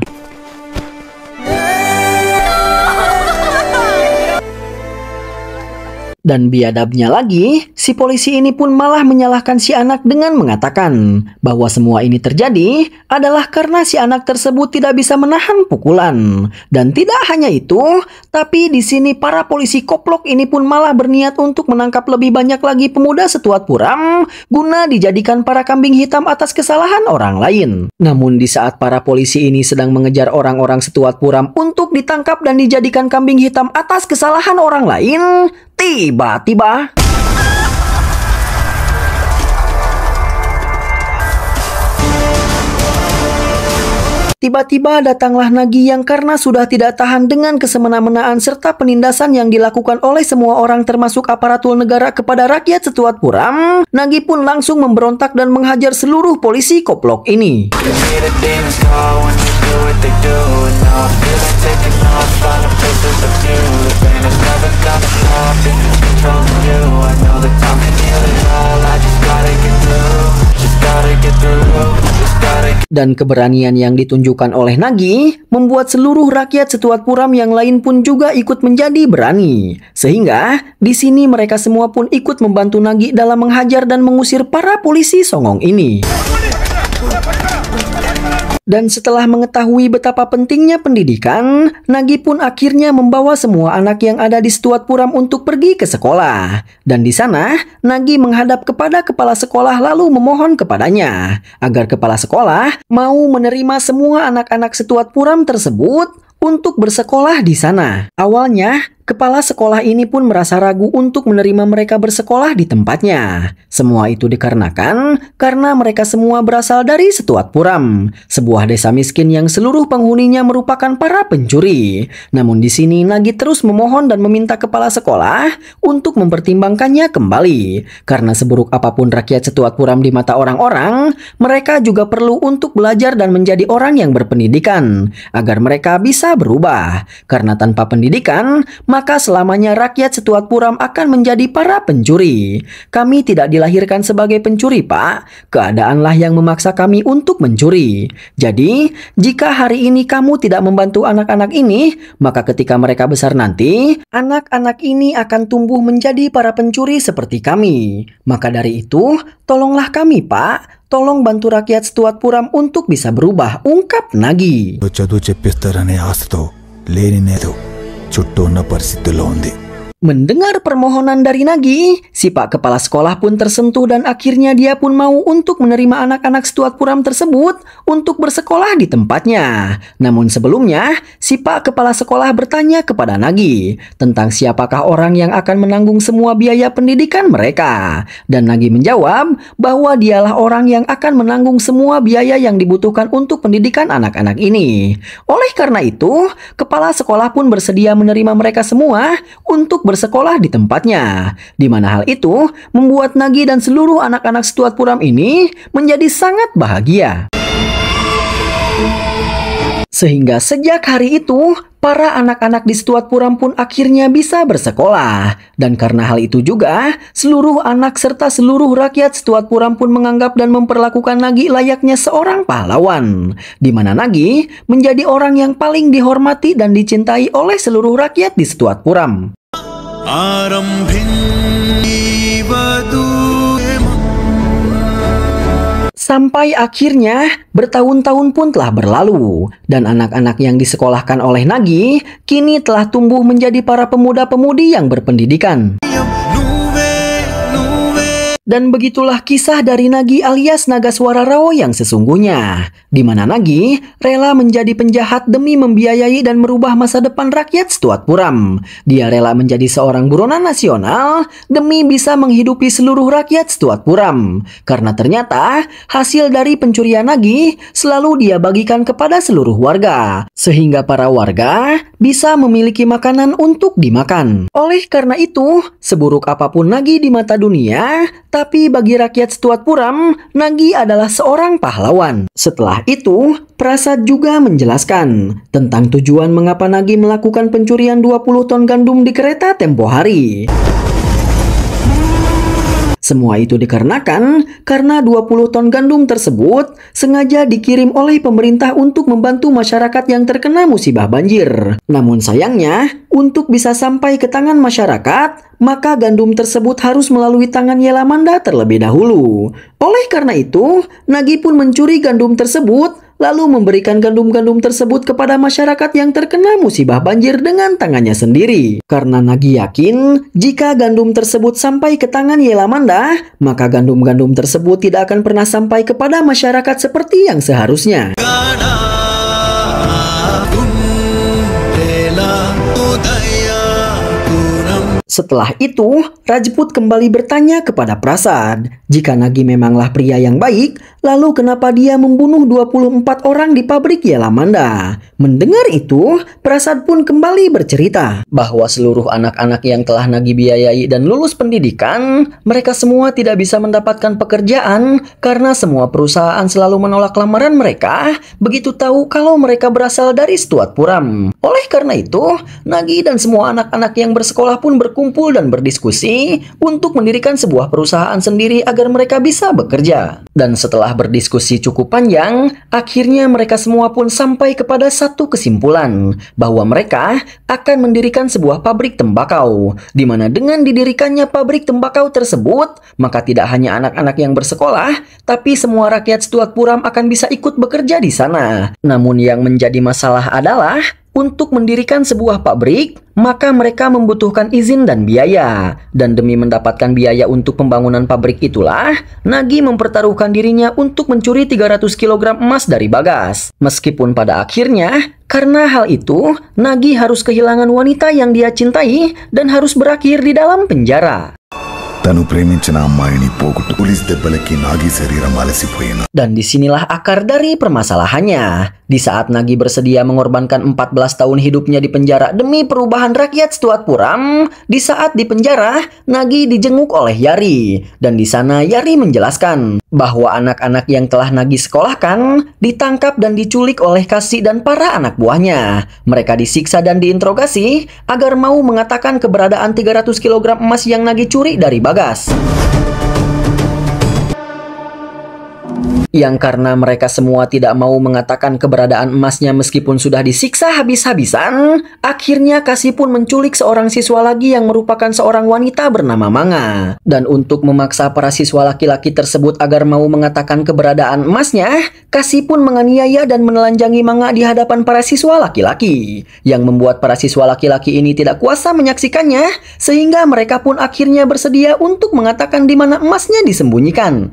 Dan biadabnya lagi, si polisi ini pun malah menyalahkan si anak dengan mengatakan bahwa semua ini terjadi adalah karena si anak tersebut tidak bisa menahan pukulan. Dan tidak hanya itu, tapi di sini para polisi koplok ini pun malah berniat untuk menangkap lebih banyak lagi pemuda setuat puram guna dijadikan para kambing hitam atas kesalahan orang lain. Namun di saat para polisi ini sedang mengejar orang-orang setuat puram untuk ditangkap dan dijadikan kambing hitam atas kesalahan orang lain, tiba-tiba Tiba-tiba datanglah Nagi yang karena sudah tidak tahan dengan kesemena-menaan serta penindasan yang dilakukan oleh semua orang termasuk aparatur negara kepada rakyat setuat Puram, Nagi pun langsung memberontak dan menghajar seluruh polisi koplok ini dan keberanian yang ditunjukkan oleh Nagi membuat seluruh rakyat setuat Puram yang lain pun juga ikut menjadi berani. Sehingga di sini mereka semua pun ikut membantu Nagi dalam menghajar dan mengusir para polisi songong ini. Dan setelah mengetahui betapa pentingnya pendidikan, Nagi pun akhirnya membawa semua anak yang ada di Stuart Puram untuk pergi ke sekolah. Dan di sana, Nagi menghadap kepada kepala sekolah lalu memohon kepadanya agar kepala sekolah mau menerima semua anak-anak Stuart Puram tersebut untuk bersekolah di sana. Awalnya, Kepala sekolah ini pun merasa ragu untuk menerima mereka bersekolah di tempatnya. Semua itu dikarenakan karena mereka semua berasal dari Setuat Puram, sebuah desa miskin yang seluruh penghuninya merupakan para pencuri. Namun di sini Nagi terus memohon dan meminta kepala sekolah untuk mempertimbangkannya kembali. Karena seburuk apapun rakyat Setuat Puram di mata orang-orang, mereka juga perlu untuk belajar dan menjadi orang yang berpendidikan agar mereka bisa berubah. Karena tanpa pendidikan, maka selamanya rakyat Setuat Puram akan menjadi para pencuri. Kami tidak dilahirkan sebagai pencuri, Pak. Keadaanlah yang memaksa kami untuk mencuri. Jadi, jika hari ini kamu tidak membantu anak-anak ini, maka ketika mereka besar nanti, anak-anak ini akan tumbuh menjadi para pencuri seperti kami. Maka dari itu, tolonglah kami, Pak. tolong bantu rakyat Setuat Puram untuk bisa berubah, ungkap Nagi. చుట్టూ ఉన్న పరిస్థితుల్లో ఉంది Mendengar permohonan dari Nagi, si pak kepala sekolah pun tersentuh dan akhirnya dia pun mau untuk menerima anak-anak Stuart kuram tersebut untuk bersekolah di tempatnya. Namun sebelumnya, si pak kepala sekolah bertanya kepada Nagi tentang siapakah orang yang akan menanggung semua biaya pendidikan mereka. Dan Nagi menjawab bahwa dialah orang yang akan menanggung semua biaya yang dibutuhkan untuk pendidikan anak-anak ini. Oleh karena itu, kepala sekolah pun bersedia menerima mereka semua untuk bersekolah di tempatnya. Di mana hal itu membuat Nagi dan seluruh anak-anak setuat Puram ini menjadi sangat bahagia. Sehingga sejak hari itu, para anak-anak di Setuat Puram pun akhirnya bisa bersekolah. Dan karena hal itu juga, seluruh anak serta seluruh rakyat Setuat Puram pun menganggap dan memperlakukan Nagi layaknya seorang pahlawan. Di mana Nagi menjadi orang yang paling dihormati dan dicintai oleh seluruh rakyat di Setuat Puram. Sampai akhirnya bertahun-tahun pun telah berlalu dan anak-anak yang disekolahkan oleh Nagi kini telah tumbuh menjadi para pemuda-pemudi yang berpendidikan. Dan begitulah kisah dari Nagi alias Naga Suara Rao yang sesungguhnya, di mana Nagi rela menjadi penjahat demi membiayai dan merubah masa depan rakyat Stuart Puram. Dia rela menjadi seorang buronan nasional demi bisa menghidupi seluruh rakyat Stuart Puram. Karena ternyata hasil dari pencurian Nagi selalu dia bagikan kepada seluruh warga, sehingga para warga bisa memiliki makanan untuk dimakan. Oleh karena itu, seburuk apapun Nagi di mata dunia, tapi bagi rakyat Stuat Puram, Nagi adalah seorang pahlawan. Setelah itu, Prasad juga menjelaskan tentang tujuan mengapa Nagi melakukan pencurian 20 ton gandum di kereta tempo hari. Semua itu dikarenakan karena 20 ton gandum tersebut sengaja dikirim oleh pemerintah untuk membantu masyarakat yang terkena musibah banjir. Namun sayangnya, untuk bisa sampai ke tangan masyarakat, maka gandum tersebut harus melalui tangan Yelamanda terlebih dahulu. Oleh karena itu, Nagi pun mencuri gandum tersebut lalu memberikan gandum-gandum tersebut kepada masyarakat yang terkena musibah banjir dengan tangannya sendiri. Karena Nagi yakin, jika gandum tersebut sampai ke tangan Yelamanda, maka gandum-gandum tersebut tidak akan pernah sampai kepada masyarakat seperti yang seharusnya. Gana. Setelah itu, Rajput kembali bertanya kepada Prasad, jika Nagi memanglah pria yang baik, lalu kenapa dia membunuh 24 orang di pabrik Yelamanda? Mendengar itu, Prasad pun kembali bercerita bahwa seluruh anak-anak yang telah Nagi biayai dan lulus pendidikan, mereka semua tidak bisa mendapatkan pekerjaan karena semua perusahaan selalu menolak lamaran mereka begitu tahu kalau mereka berasal dari Stuart Puram. Oleh karena itu, Nagi dan semua anak-anak yang bersekolah pun berkumpul berkumpul dan berdiskusi untuk mendirikan sebuah perusahaan sendiri agar mereka bisa bekerja. Dan setelah berdiskusi cukup panjang, akhirnya mereka semua pun sampai kepada satu kesimpulan bahwa mereka akan mendirikan sebuah pabrik tembakau, di mana dengan didirikannya pabrik tembakau tersebut, maka tidak hanya anak-anak yang bersekolah, tapi semua rakyat Stuart Puram akan bisa ikut bekerja di sana. Namun yang menjadi masalah adalah untuk mendirikan sebuah pabrik, maka mereka membutuhkan izin dan biaya. Dan demi mendapatkan biaya untuk pembangunan pabrik itulah, Nagi mempertaruhkan dirinya untuk mencuri 300 kg emas dari Bagas. Meskipun pada akhirnya, karena hal itu, Nagi harus kehilangan wanita yang dia cintai dan harus berakhir di dalam penjara. Dan disinilah akar dari permasalahannya. Di saat Nagi bersedia mengorbankan 14 tahun hidupnya di penjara demi perubahan rakyat puram, di saat di penjara, Nagi dijenguk oleh Yari. Dan di sana Yari menjelaskan bahwa anak-anak yang telah Nagi sekolahkan ditangkap dan diculik oleh Kasih dan para anak buahnya. Mereka disiksa dan diinterogasi agar mau mengatakan keberadaan 300 kg emas yang Nagi curi dari Bagas yang karena mereka semua tidak mau mengatakan keberadaan emasnya meskipun sudah disiksa habis-habisan, akhirnya Kasih pun menculik seorang siswa lagi yang merupakan seorang wanita bernama Manga. Dan untuk memaksa para siswa laki-laki tersebut agar mau mengatakan keberadaan emasnya, Kasih pun menganiaya dan menelanjangi Manga di hadapan para siswa laki-laki, yang membuat para siswa laki-laki ini tidak kuasa menyaksikannya, sehingga mereka pun akhirnya bersedia untuk mengatakan di mana emasnya disembunyikan.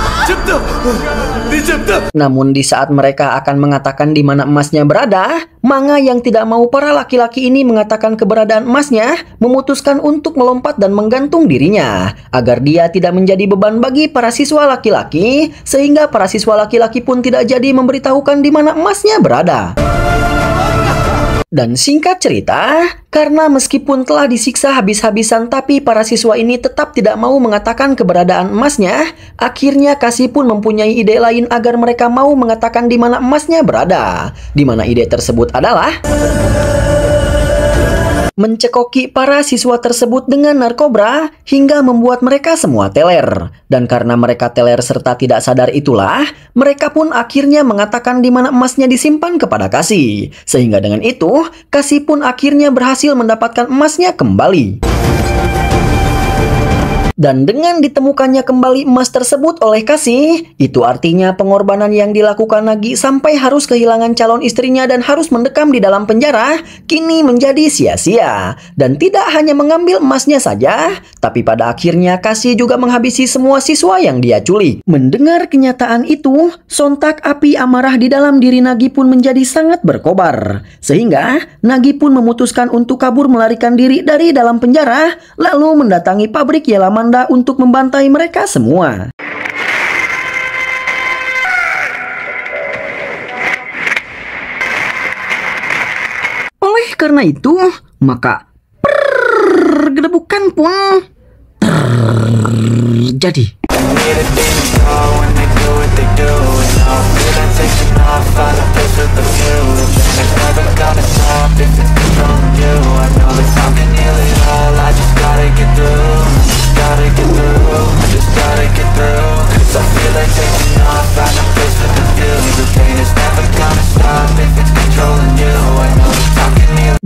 Namun di saat mereka akan mengatakan di mana emasnya berada, Manga yang tidak mau para laki-laki ini mengatakan keberadaan emasnya, memutuskan untuk melompat dan menggantung dirinya, agar dia tidak menjadi beban bagi para siswa laki-laki, sehingga para siswa laki-laki pun tidak jadi memberitahukan di mana emasnya berada. Dan singkat cerita, karena meskipun telah disiksa habis-habisan tapi para siswa ini tetap tidak mau mengatakan keberadaan emasnya, akhirnya Kasih pun mempunyai ide lain agar mereka mau mengatakan di mana emasnya berada. Di mana ide tersebut adalah mencekoki para siswa tersebut dengan narkoba hingga membuat mereka semua teler. Dan karena mereka teler serta tidak sadar itulah, mereka pun akhirnya mengatakan di mana emasnya disimpan kepada Kasih. Sehingga dengan itu, Kasih pun akhirnya berhasil mendapatkan emasnya kembali. Dan dengan ditemukannya kembali emas tersebut oleh kasih, itu artinya pengorbanan yang dilakukan Nagi sampai harus kehilangan calon istrinya dan harus mendekam di dalam penjara, kini menjadi sia-sia. Dan tidak hanya mengambil emasnya saja, tapi pada akhirnya kasih juga menghabisi semua siswa yang dia culik. Mendengar kenyataan itu, sontak api amarah di dalam diri Nagi pun menjadi sangat berkobar. Sehingga, Nagi pun memutuskan untuk kabur melarikan diri dari dalam penjara, lalu mendatangi pabrik Yelaman anda untuk membantai mereka semua. Oleh karena itu, maka pergedebukan pun terjadi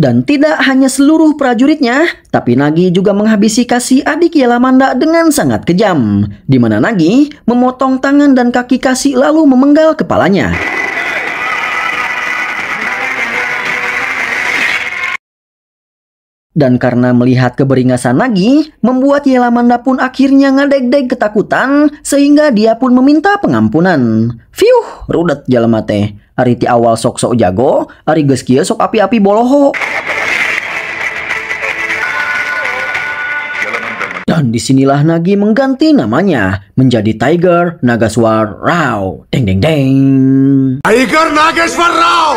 dan tidak hanya seluruh prajuritnya, tapi Nagi juga menghabisi kasih adik Yelamanda dengan sangat kejam. Di mana Nagi memotong tangan dan kaki kasih lalu memenggal kepalanya. Dan karena melihat keberingasan lagi, membuat Yelamanda pun akhirnya ngadeg-deg ketakutan sehingga dia pun meminta pengampunan. Fiuh, rudet jalan mate. Ariti awal sok-sok jago, ari geskia sok api-api boloho. disinilah Nagi mengganti namanya menjadi Tiger Nagaswar Rao. Deng deng deng. Tiger Nagaswar Rao.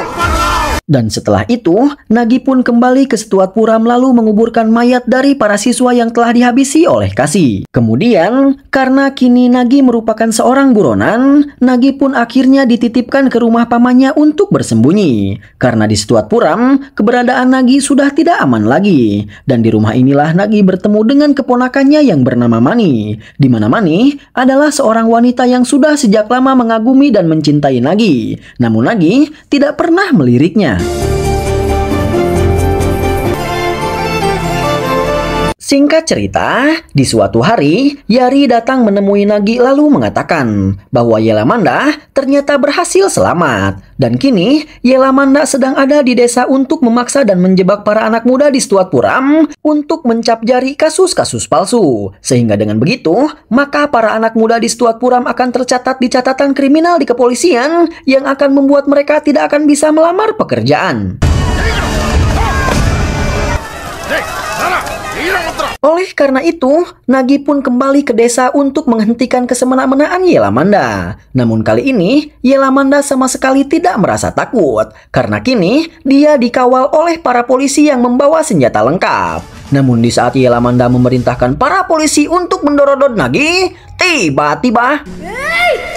Dan setelah itu, Nagi pun kembali ke Setuat Puram lalu menguburkan mayat dari para siswa yang telah dihabisi oleh Kasi. Kemudian, karena kini Nagi merupakan seorang buronan, Nagi pun akhirnya dititipkan ke rumah pamannya untuk bersembunyi. Karena di Setuat Puram keberadaan Nagi sudah tidak aman lagi. Dan di rumah inilah Nagi bertemu dengan keponakannya yang bernama Mani, di mana Mani adalah seorang wanita yang sudah sejak lama mengagumi dan mencintai Nagi, namun Nagi tidak pernah meliriknya. Singkat cerita, di suatu hari, Yari datang menemui Nagi lalu mengatakan bahwa Yelamanda ternyata berhasil selamat. Dan kini, Yelamanda sedang ada di desa untuk memaksa dan menjebak para anak muda di Stuat Puram untuk mencap jari kasus-kasus palsu. Sehingga dengan begitu, maka para anak muda di Stuat Puram akan tercatat di catatan kriminal di kepolisian yang akan membuat mereka tidak akan bisa melamar pekerjaan. Hey! Oleh karena itu, Nagi pun kembali ke desa untuk menghentikan kesemena-menaan Yelamanda. Namun kali ini, Yelamanda sama sekali tidak merasa takut, karena kini dia dikawal oleh para polisi yang membawa senjata lengkap. Namun di saat Yelamanda memerintahkan para polisi untuk mendorodot Nagi, tiba-tiba... Hey!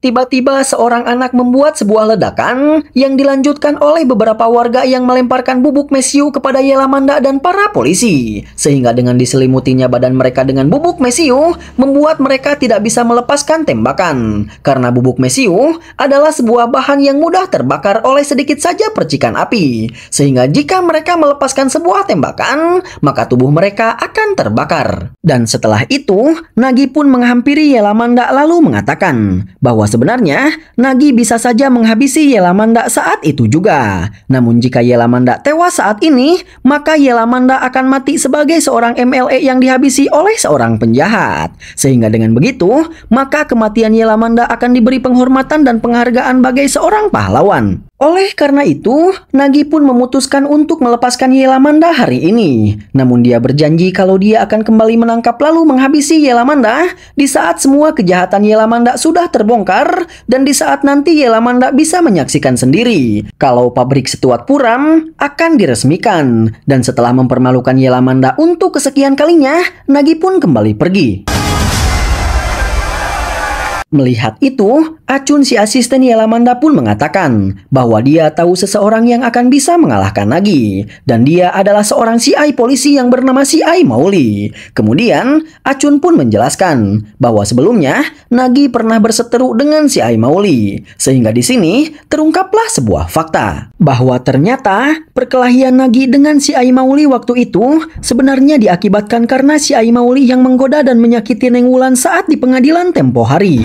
Tiba-tiba seorang anak membuat sebuah ledakan yang dilanjutkan oleh beberapa warga yang melemparkan bubuk mesiu kepada Yelamanda dan para polisi. Sehingga dengan diselimutinya badan mereka dengan bubuk mesiu, membuat mereka tidak bisa melepaskan tembakan. Karena bubuk mesiu adalah sebuah bahan yang mudah terbakar oleh sedikit saja percikan api. Sehingga jika mereka melepaskan sebuah tembakan, maka tubuh mereka akan terbakar. Dan setelah itu, Nagi pun menghampiri Yelamanda lalu mengatakan bahwa sebenarnya, Nagi bisa saja menghabisi Yelamanda saat itu juga. Namun jika Yelamanda tewas saat ini, maka Yelamanda akan mati sebagai seorang MLE yang dihabisi oleh seorang penjahat. Sehingga dengan begitu, maka kematian Yelamanda akan diberi penghormatan dan penghargaan bagai seorang pahlawan. Oleh karena itu, Nagi pun memutuskan untuk melepaskan Yelamanda hari ini. Namun dia berjanji kalau dia akan kembali menangkap lalu menghabisi Yelamanda di saat semua kejahatan Yelamanda sudah terbongkar dan di saat nanti Yelamanda bisa menyaksikan sendiri kalau pabrik setuat Puram akan diresmikan. Dan setelah mempermalukan Yelamanda untuk kesekian kalinya, Nagi pun kembali pergi. Melihat itu, Acun si asisten Yelamanda pun mengatakan bahwa dia tahu seseorang yang akan bisa mengalahkan Nagi dan dia adalah seorang CI polisi yang bernama CI Mauli. Kemudian, Acun pun menjelaskan bahwa sebelumnya Nagi pernah berseteru dengan CI Mauli sehingga di sini terungkaplah sebuah fakta bahwa ternyata perkelahian Nagi dengan si Aimauli waktu itu sebenarnya diakibatkan karena si Aimauli yang menggoda dan menyakiti Neng Wulan saat di pengadilan tempo hari.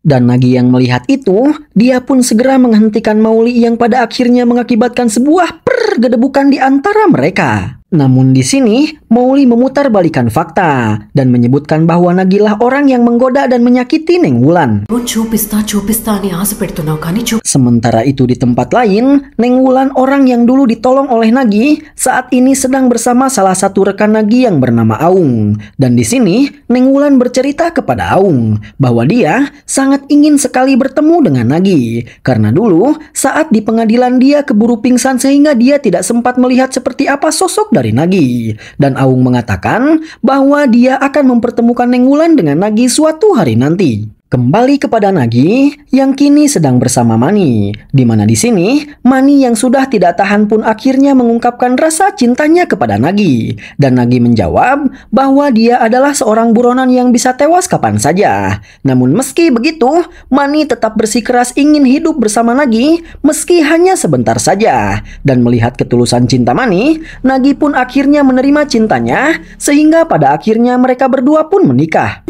Dan Nagi yang melihat itu, dia pun segera menghentikan Mauli yang pada akhirnya mengakibatkan sebuah pergedebukan di antara mereka. Namun di sini, Mauli balikan fakta dan menyebutkan bahwa Nagilah orang yang menggoda dan menyakiti Neng Wulan. Sementara itu di tempat lain, Neng Wulan orang yang dulu ditolong oleh Nagi saat ini sedang bersama salah satu rekan Nagi yang bernama Aung. Dan di sini, Neng Wulan bercerita kepada Aung bahwa dia sangat ingin sekali bertemu dengan Nagi karena dulu saat di pengadilan dia keburu pingsan sehingga dia tidak sempat melihat seperti apa sosok dari Nagi. Dan Aung mengatakan bahwa dia akan mempertemukan Neng Wulan dengan Nagi suatu hari nanti. Kembali kepada Nagi yang kini sedang bersama Mani, di mana di sini Mani yang sudah tidak tahan pun akhirnya mengungkapkan rasa cintanya kepada Nagi dan Nagi menjawab bahwa dia adalah seorang buronan yang bisa tewas kapan saja. Namun meski begitu, Mani tetap bersikeras ingin hidup bersama Nagi meski hanya sebentar saja dan melihat ketulusan cinta Mani, Nagi pun akhirnya menerima cintanya sehingga pada akhirnya mereka berdua pun menikah.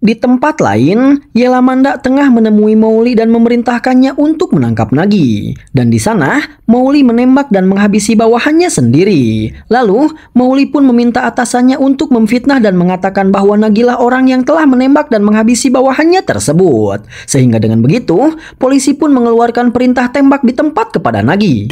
Di tempat lain, Yelamanda tengah menemui Mauli dan memerintahkannya untuk menangkap Nagi. Dan di sana, Mauli menembak dan menghabisi bawahannya sendiri. Lalu, Mauli pun meminta atasannya untuk memfitnah dan mengatakan bahwa Nagilah orang yang telah menembak dan menghabisi bawahannya tersebut. Sehingga dengan begitu, polisi pun mengeluarkan perintah tembak di tempat kepada Nagi.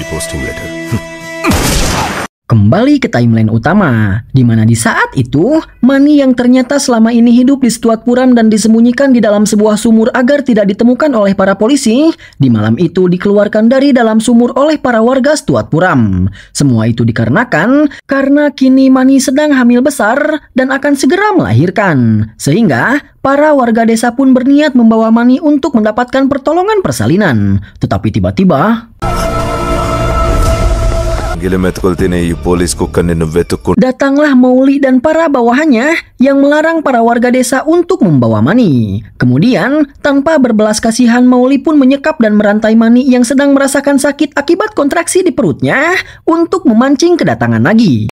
Kembali ke timeline utama, di mana di saat itu, Mani yang ternyata selama ini hidup di Stuart Puram dan disembunyikan di dalam sebuah sumur agar tidak ditemukan oleh para polisi, di malam itu dikeluarkan dari dalam sumur oleh para warga Stuart Puram. Semua itu dikarenakan karena kini Mani sedang hamil besar dan akan segera melahirkan. Sehingga, para warga desa pun berniat membawa Mani untuk mendapatkan pertolongan persalinan. Tetapi tiba-tiba... Kan Datanglah Mauli dan para bawahannya yang melarang para warga desa untuk membawa mani. Kemudian, tanpa berbelas kasihan Mauli pun menyekap dan merantai mani yang sedang merasakan sakit akibat kontraksi di perutnya untuk memancing kedatangan lagi.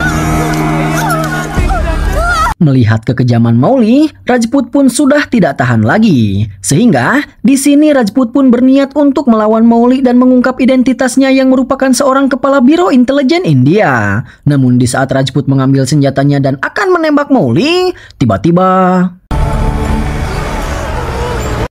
Melihat kekejaman Mauli, Rajput pun sudah tidak tahan lagi. Sehingga, di sini Rajput pun berniat untuk melawan Mauli dan mengungkap identitasnya yang merupakan seorang kepala biro intelijen India. Namun di saat Rajput mengambil senjatanya dan akan menembak Mauli, tiba-tiba...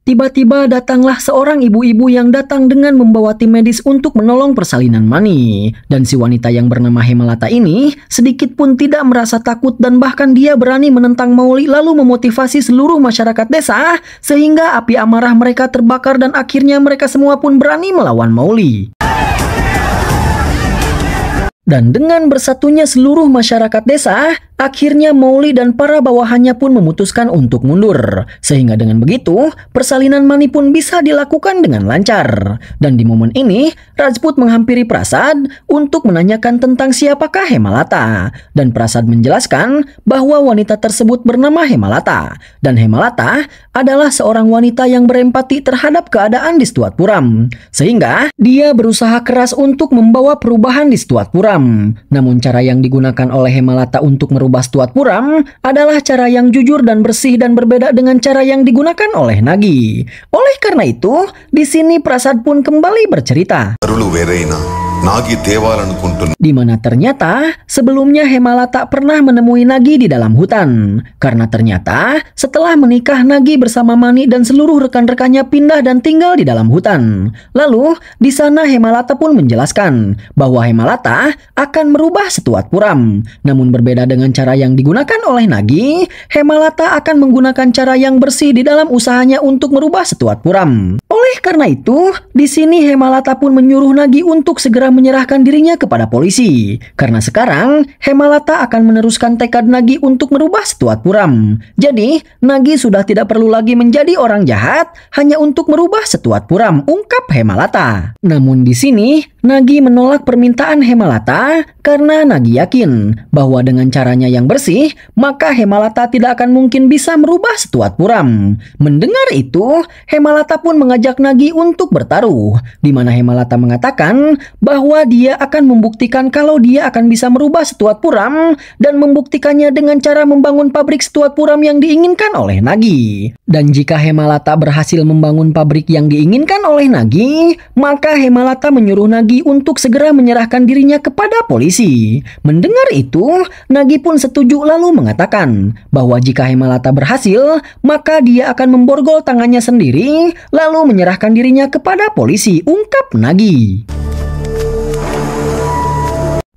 Tiba-tiba datanglah seorang ibu-ibu yang datang dengan membawa tim medis untuk menolong persalinan Mani. Dan si wanita yang bernama Hemalata ini sedikit pun tidak merasa takut dan bahkan dia berani menentang Mauli lalu memotivasi seluruh masyarakat desa sehingga api amarah mereka terbakar dan akhirnya mereka semua pun berani melawan Mauli. Dan dengan bersatunya seluruh masyarakat desa, Akhirnya Mauli dan para bawahannya pun memutuskan untuk mundur. Sehingga dengan begitu, persalinan Mani pun bisa dilakukan dengan lancar. Dan di momen ini, Rajput menghampiri Prasad untuk menanyakan tentang siapakah Hemalata. Dan Prasad menjelaskan bahwa wanita tersebut bernama Hemalata. Dan Hemalata adalah seorang wanita yang berempati terhadap keadaan di Stuart Puram. Sehingga dia berusaha keras untuk membawa perubahan di Stuart Puram. Namun cara yang digunakan oleh Hemalata untuk merubah Bastuat Puram adalah cara yang jujur dan bersih dan berbeda dengan cara yang digunakan oleh Nagi. Oleh karena itu, di sini Prasad pun kembali bercerita. Nagi Di mana ternyata sebelumnya Hemala tak pernah menemui Nagi di dalam hutan. Karena ternyata setelah menikah Nagi bersama Mani dan seluruh rekan-rekannya pindah dan tinggal di dalam hutan. Lalu di sana Hemalata pun menjelaskan bahwa Hemalata akan merubah setuat puram. Namun berbeda dengan cara yang digunakan oleh Nagi, Hemalata akan menggunakan cara yang bersih di dalam usahanya untuk merubah setuat puram. Oleh karena itu, di sini Hemalata pun menyuruh Nagi untuk segera menyerahkan dirinya kepada polisi. Karena sekarang, Hemalata akan meneruskan tekad Nagi untuk merubah Setuat Puram. Jadi, Nagi sudah tidak perlu lagi menjadi orang jahat hanya untuk merubah Setuat Puram, ungkap Hemalata. Namun di sini, Nagi menolak permintaan Hemalata karena Nagi yakin bahwa dengan caranya yang bersih, maka Hemalata tidak akan mungkin bisa merubah Setuat Puram. Mendengar itu, Hemalata pun mengajak mengajak Nagi untuk bertaruh, di mana Hemalata mengatakan bahwa dia akan membuktikan kalau dia akan bisa merubah setuat puram dan membuktikannya dengan cara membangun pabrik setuat puram yang diinginkan oleh Nagi. Dan jika Hemalata berhasil membangun pabrik yang diinginkan oleh Nagi, maka Hemalata menyuruh Nagi untuk segera menyerahkan dirinya kepada polisi. Mendengar itu, Nagi pun setuju lalu mengatakan bahwa jika Hemalata berhasil, maka dia akan memborgol tangannya sendiri lalu menyerahkan dirinya kepada polisi, ungkap Nagi.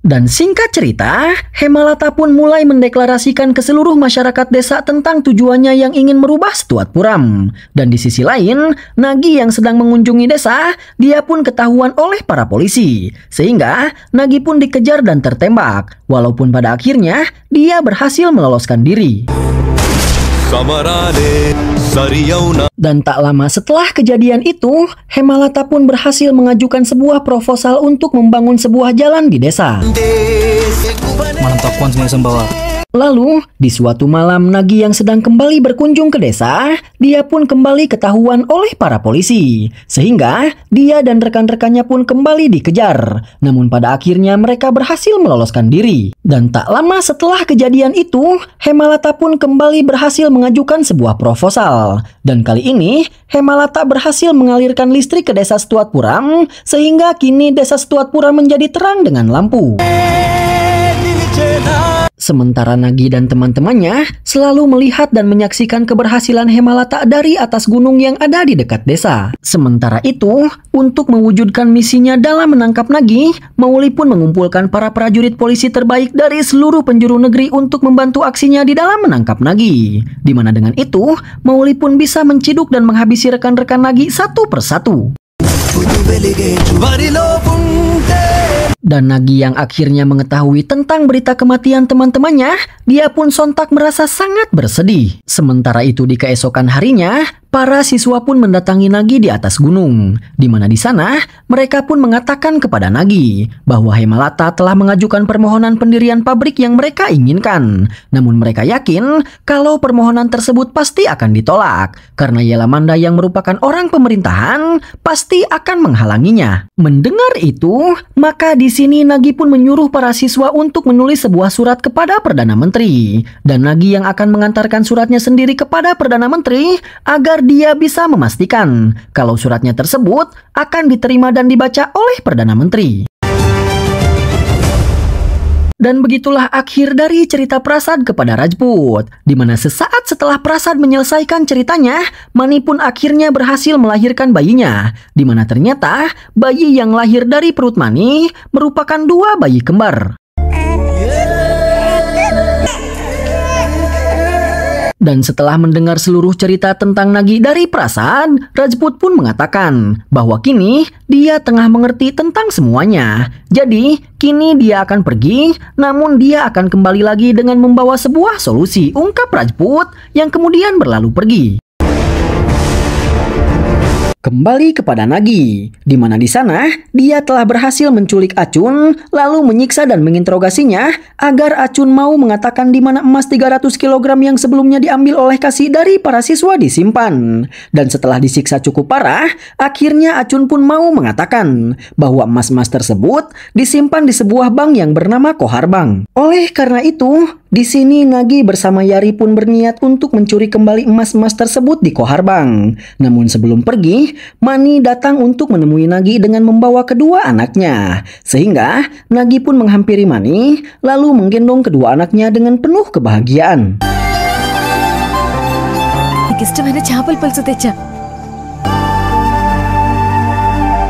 Dan singkat cerita, Hemalata pun mulai mendeklarasikan ke seluruh masyarakat desa tentang tujuannya yang ingin merubah Setuat Puram. Dan di sisi lain, Nagi yang sedang mengunjungi desa, dia pun ketahuan oleh para polisi. Sehingga, Nagi pun dikejar dan tertembak. Walaupun pada akhirnya, dia berhasil meloloskan diri. Dan tak lama setelah kejadian itu, Hemalata pun berhasil mengajukan sebuah proposal untuk membangun sebuah jalan di desa. Malam sembawa. Lalu, di suatu malam Nagi yang sedang kembali berkunjung ke desa, dia pun kembali ketahuan oleh para polisi. Sehingga, dia dan rekan-rekannya pun kembali dikejar. Namun pada akhirnya mereka berhasil meloloskan diri. Dan tak lama setelah kejadian itu, Hemalata pun kembali berhasil mengajukan sebuah proposal. Dan kali ini, Hemalata berhasil mengalirkan listrik ke desa Puram, sehingga kini desa Puram menjadi terang dengan lampu. Sementara Nagi dan teman-temannya selalu melihat dan menyaksikan keberhasilan Hemalata dari atas gunung yang ada di dekat desa. Sementara itu, untuk mewujudkan misinya dalam menangkap Nagi, Mauli pun mengumpulkan para prajurit polisi terbaik dari seluruh penjuru negeri untuk membantu aksinya di dalam menangkap Nagi. Dimana dengan itu, Mauli pun bisa menciduk dan menghabisi rekan-rekan Nagi satu persatu. Dan Nagi yang akhirnya mengetahui tentang berita kematian teman-temannya, dia pun sontak merasa sangat bersedih. Sementara itu di keesokan harinya, Para siswa pun mendatangi Nagi di atas gunung, di mana di sana mereka pun mengatakan kepada Nagi bahwa Hemalata telah mengajukan permohonan pendirian pabrik yang mereka inginkan. Namun mereka yakin kalau permohonan tersebut pasti akan ditolak karena Yelamanda yang merupakan orang pemerintahan pasti akan menghalanginya. Mendengar itu, maka di sini Nagi pun menyuruh para siswa untuk menulis sebuah surat kepada Perdana Menteri dan Nagi yang akan mengantarkan suratnya sendiri kepada Perdana Menteri agar dia bisa memastikan kalau suratnya tersebut akan diterima dan dibaca oleh Perdana Menteri. Dan begitulah akhir dari cerita Prasad kepada Rajput, di mana sesaat setelah Prasad menyelesaikan ceritanya, Mani pun akhirnya berhasil melahirkan bayinya, di mana ternyata bayi yang lahir dari perut Mani merupakan dua bayi kembar. Dan setelah mendengar seluruh cerita tentang Nagi dari perasaan, Rajput pun mengatakan bahwa kini dia tengah mengerti tentang semuanya. Jadi, kini dia akan pergi, namun dia akan kembali lagi dengan membawa sebuah solusi, ungkap Rajput yang kemudian berlalu pergi. Kembali kepada Nagi, di mana di sana dia telah berhasil menculik Acun, lalu menyiksa dan menginterogasinya agar Acun mau mengatakan di mana emas 300 kg yang sebelumnya diambil oleh Kasih dari para siswa disimpan. Dan setelah disiksa cukup parah, akhirnya Acun pun mau mengatakan bahwa emas-emas tersebut disimpan di sebuah bank yang bernama Kohar Bank. Oleh karena itu, di sini Nagi bersama Yari pun berniat untuk mencuri kembali emas-emas tersebut di Kohar Bank. Namun sebelum pergi, Mani datang untuk menemui Nagi dengan membawa kedua anaknya. Sehingga Nagi pun menghampiri Mani lalu menggendong kedua anaknya dengan penuh kebahagiaan.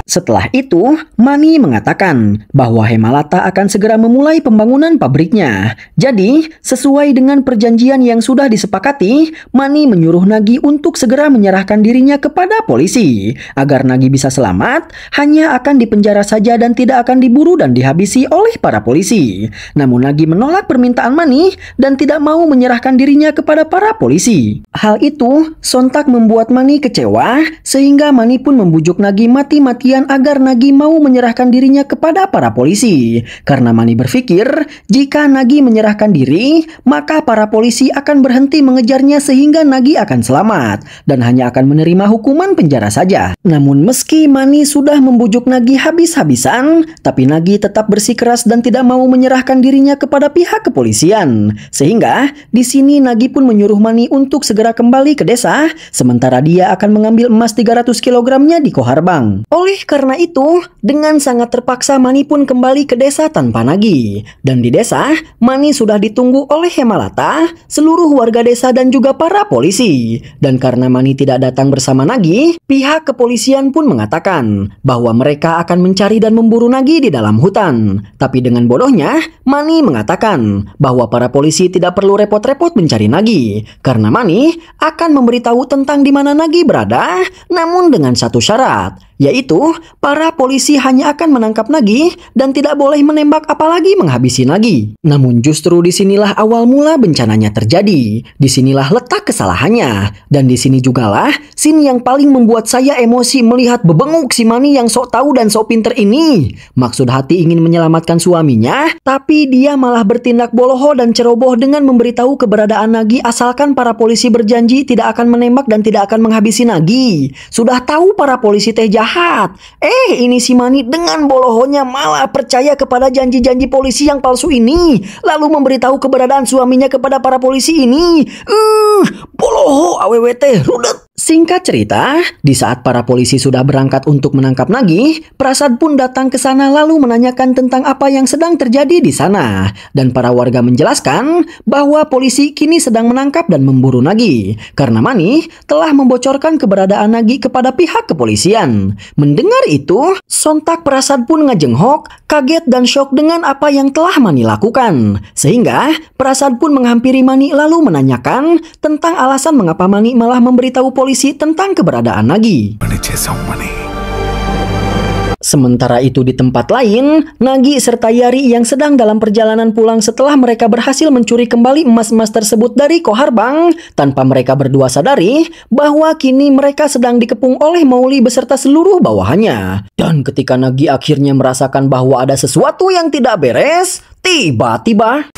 Setelah itu, Mani mengatakan bahwa Hemalata akan segera memulai pembangunan pabriknya. Jadi, sesuai dengan perjanjian yang sudah disepakati, Mani menyuruh Nagi untuk segera menyerahkan dirinya kepada polisi. Agar Nagi bisa selamat, hanya akan dipenjara saja dan tidak akan diburu dan dihabisi oleh para polisi. Namun Nagi menolak permintaan Mani dan tidak mau menyerahkan dirinya kepada para polisi. Hal itu sontak membuat Mani kecewa, sehingga Mani pun membujuk Nagi mati-matian kemudian agar Nagi mau menyerahkan dirinya kepada para polisi. Karena Mani berpikir, jika Nagi menyerahkan diri, maka para polisi akan berhenti mengejarnya sehingga Nagi akan selamat dan hanya akan menerima hukuman penjara saja. Namun meski Mani sudah membujuk Nagi habis-habisan, tapi Nagi tetap bersikeras dan tidak mau menyerahkan dirinya kepada pihak kepolisian. Sehingga di sini Nagi pun menyuruh Mani untuk segera kembali ke desa, sementara dia akan mengambil emas 300 kilogramnya di Koharbang. Oleh karena itu, dengan sangat terpaksa Mani pun kembali ke desa tanpa Nagi. Dan di desa, Mani sudah ditunggu oleh Hemalata, seluruh warga desa dan juga para polisi. Dan karena Mani tidak datang bersama Nagi, pihak kepolisian pun mengatakan bahwa mereka akan mencari dan memburu Nagi di dalam hutan. Tapi dengan bodohnya, Mani mengatakan bahwa para polisi tidak perlu repot-repot mencari Nagi karena Mani akan memberitahu tentang di mana Nagi berada, namun dengan satu syarat, yaitu, para polisi hanya akan menangkap Nagi dan tidak boleh menembak apalagi menghabisi Nagi. Namun justru disinilah awal mula bencananya terjadi. Disinilah letak kesalahannya. Dan di sini jugalah scene yang paling membuat saya emosi melihat bebenguk si Mani yang sok tahu dan sok pinter ini. Maksud hati ingin menyelamatkan suaminya, tapi dia malah bertindak boloho dan ceroboh dengan memberitahu keberadaan Nagi asalkan para polisi berjanji tidak akan menembak dan tidak akan menghabisi Nagi. Sudah tahu para polisi teh jahat jahat. Eh, ini si Mani dengan bolohonya malah percaya kepada janji-janji polisi yang palsu ini, lalu memberitahu keberadaan suaminya kepada para polisi ini. Uh, boloho awwt rudet. Singkat cerita, di saat para polisi sudah berangkat untuk menangkap Nagi, Prasad pun datang ke sana lalu menanyakan tentang apa yang sedang terjadi di sana. Dan para warga menjelaskan bahwa polisi kini sedang menangkap dan memburu Nagi karena Mani telah membocorkan keberadaan Nagi kepada pihak kepolisian. Mendengar itu, sontak perasaan pun ngejenghok, kaget dan shock dengan apa yang telah Mani lakukan. Sehingga, perasaan pun menghampiri Mani lalu menanyakan tentang alasan mengapa Mani malah memberitahu polisi tentang keberadaan Nagi. Sementara itu di tempat lain, Nagi serta Yari yang sedang dalam perjalanan pulang setelah mereka berhasil mencuri kembali emas-emas tersebut dari Koharbang, tanpa mereka berdua sadari bahwa kini mereka sedang dikepung oleh Mauli beserta seluruh bawahannya. Dan ketika Nagi akhirnya merasakan bahwa ada sesuatu yang tidak beres, tiba-tiba...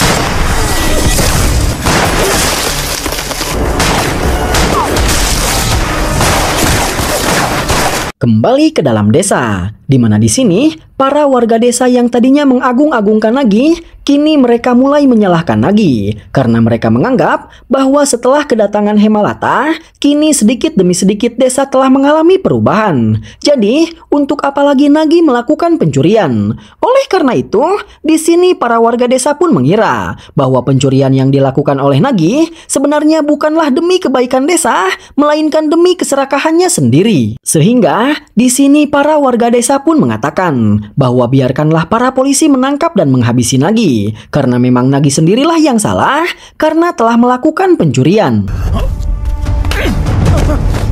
kembali ke dalam desa. Di mana di sini, para warga desa yang tadinya mengagung-agungkan Nagi, kini mereka mulai menyalahkan Nagi. Karena mereka menganggap bahwa setelah kedatangan Hemalata, kini sedikit demi sedikit desa telah mengalami perubahan. Jadi, untuk apa lagi Nagi melakukan pencurian? Oleh karena itu, di sini para warga desa pun mengira bahwa pencurian yang dilakukan oleh Nagi sebenarnya bukanlah demi kebaikan desa, melainkan demi keserakahannya sendiri. Sehingga, di sini para warga desa pun mengatakan bahwa biarkanlah para polisi menangkap dan menghabisi Nagi, karena memang Nagi sendirilah yang salah karena telah melakukan pencurian.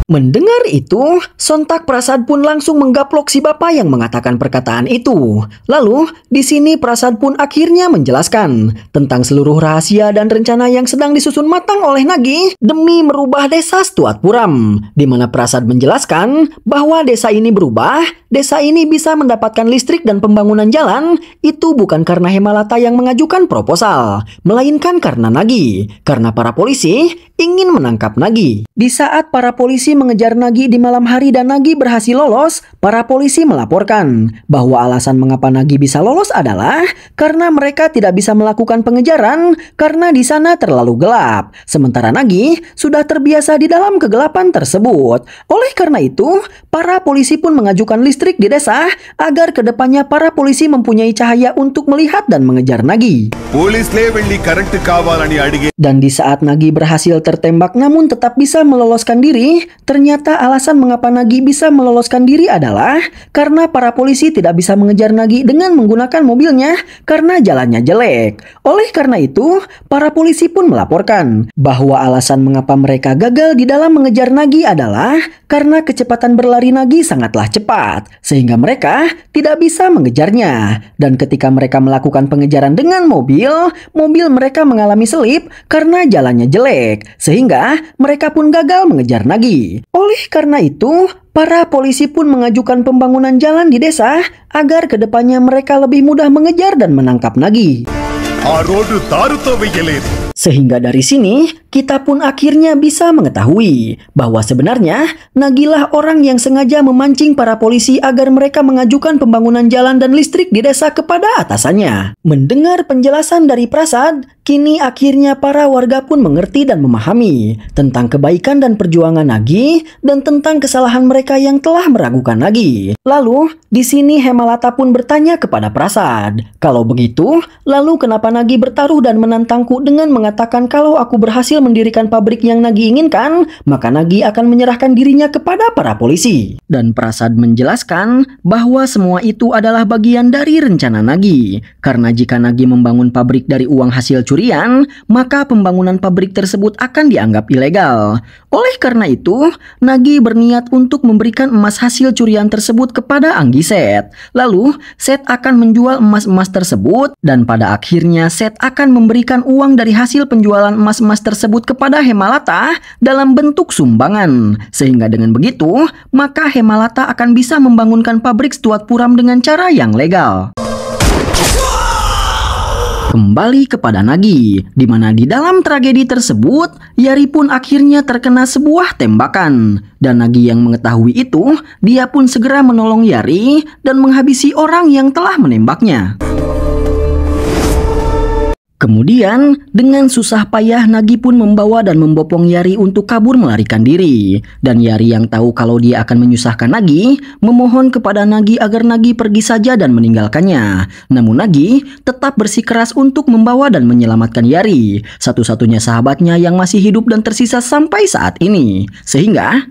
Mendengar itu, sontak Prasad pun langsung menggaplok si bapak yang mengatakan perkataan itu. Lalu, di sini Prasad pun akhirnya menjelaskan tentang seluruh rahasia dan rencana yang sedang disusun matang oleh Nagi demi merubah desa Stuat Puram, di mana Prasad menjelaskan bahwa desa ini berubah, desa ini bisa mendapatkan listrik dan pembangunan jalan itu bukan karena Hemalata yang mengajukan proposal, melainkan karena Nagi, karena para polisi ingin menangkap Nagi. Di saat para polisi mengejar Nagi di malam hari dan Nagi berhasil lolos, para polisi melaporkan bahwa alasan mengapa Nagi bisa lolos adalah karena mereka tidak bisa melakukan pengejaran karena di sana terlalu gelap. Sementara Nagi sudah terbiasa di dalam kegelapan tersebut. Oleh karena itu, para polisi pun mengajukan listrik di desa agar kedepannya para polisi mempunyai cahaya untuk melihat dan mengejar Nagi. Dan di saat Nagi berhasil tertembak namun tetap bisa meloloskan diri, Ternyata alasan mengapa Nagi bisa meloloskan diri adalah karena para polisi tidak bisa mengejar Nagi dengan menggunakan mobilnya karena jalannya jelek. Oleh karena itu, para polisi pun melaporkan bahwa alasan mengapa mereka gagal di dalam mengejar Nagi adalah karena kecepatan berlari Nagi sangatlah cepat, sehingga mereka tidak bisa mengejarnya. Dan ketika mereka melakukan pengejaran dengan mobil, mobil mereka mengalami selip karena jalannya jelek, sehingga mereka pun gagal mengejar Nagi. Oleh karena itu, para polisi pun mengajukan pembangunan jalan di desa agar kedepannya mereka lebih mudah mengejar dan menangkap Nagi. Sehingga dari sini, kita pun akhirnya bisa mengetahui bahwa sebenarnya Nagilah orang yang sengaja memancing para polisi agar mereka mengajukan pembangunan jalan dan listrik di desa kepada atasannya. Mendengar penjelasan dari Prasad, kini akhirnya para warga pun mengerti dan memahami tentang kebaikan dan perjuangan Nagi dan tentang kesalahan mereka yang telah meragukan Nagi. Lalu, di sini Hemalata pun bertanya kepada Prasad, kalau begitu, lalu kenapa Nagi bertaruh dan menantangku dengan meng mengatakan kalau aku berhasil mendirikan pabrik yang Nagi inginkan, maka Nagi akan menyerahkan dirinya kepada para polisi. Dan Prasad menjelaskan bahwa semua itu adalah bagian dari rencana Nagi. Karena jika Nagi membangun pabrik dari uang hasil curian, maka pembangunan pabrik tersebut akan dianggap ilegal. Oleh karena itu, Nagi berniat untuk memberikan emas hasil curian tersebut kepada Anggi Set. Lalu, Set akan menjual emas-emas tersebut dan pada akhirnya Set akan memberikan uang dari hasil penjualan emas-emas tersebut kepada Hemalata dalam bentuk sumbangan. Sehingga dengan begitu, maka Hemalata akan bisa membangunkan pabrik Stuart Puram dengan cara yang legal kembali kepada Nagi, di mana di dalam tragedi tersebut, Yari pun akhirnya terkena sebuah tembakan. Dan Nagi yang mengetahui itu, dia pun segera menolong Yari dan menghabisi orang yang telah menembaknya. Kemudian, dengan susah payah Nagi pun membawa dan membopong Yari untuk kabur melarikan diri. Dan Yari yang tahu kalau dia akan menyusahkan Nagi, memohon kepada Nagi agar Nagi pergi saja dan meninggalkannya. Namun Nagi tetap bersikeras untuk membawa dan menyelamatkan Yari, satu-satunya sahabatnya yang masih hidup dan tersisa sampai saat ini. Sehingga...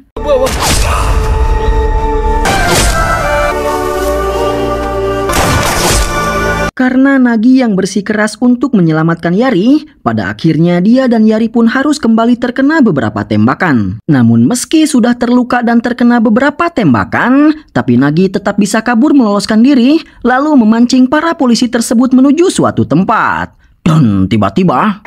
Karena Nagi yang bersikeras untuk menyelamatkan Yari, pada akhirnya dia dan Yari pun harus kembali terkena beberapa tembakan. Namun meski sudah terluka dan terkena beberapa tembakan, tapi Nagi tetap bisa kabur meloloskan diri, lalu memancing para polisi tersebut menuju suatu tempat. Dan tiba-tiba...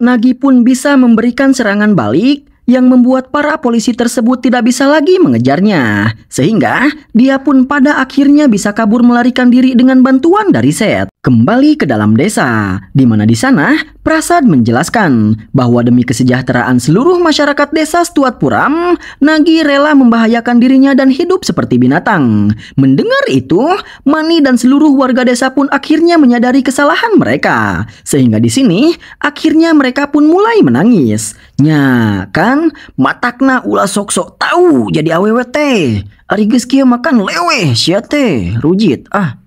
Nagi pun bisa memberikan serangan balik yang membuat para polisi tersebut tidak bisa lagi mengejarnya. Sehingga dia pun pada akhirnya bisa kabur melarikan diri dengan bantuan dari Seth. Kembali ke dalam desa, di mana di sana Prasad menjelaskan bahwa demi kesejahteraan seluruh masyarakat desa Stuat Puram, Nagi rela membahayakan dirinya dan hidup seperti binatang. Mendengar itu, Mani dan seluruh warga desa pun akhirnya menyadari kesalahan mereka. Sehingga di sini, akhirnya mereka pun mulai menangis. Nya, kan? Matakna ulah sok-sok tahu jadi awwt. kia makan lewe, siate, rujit, ah.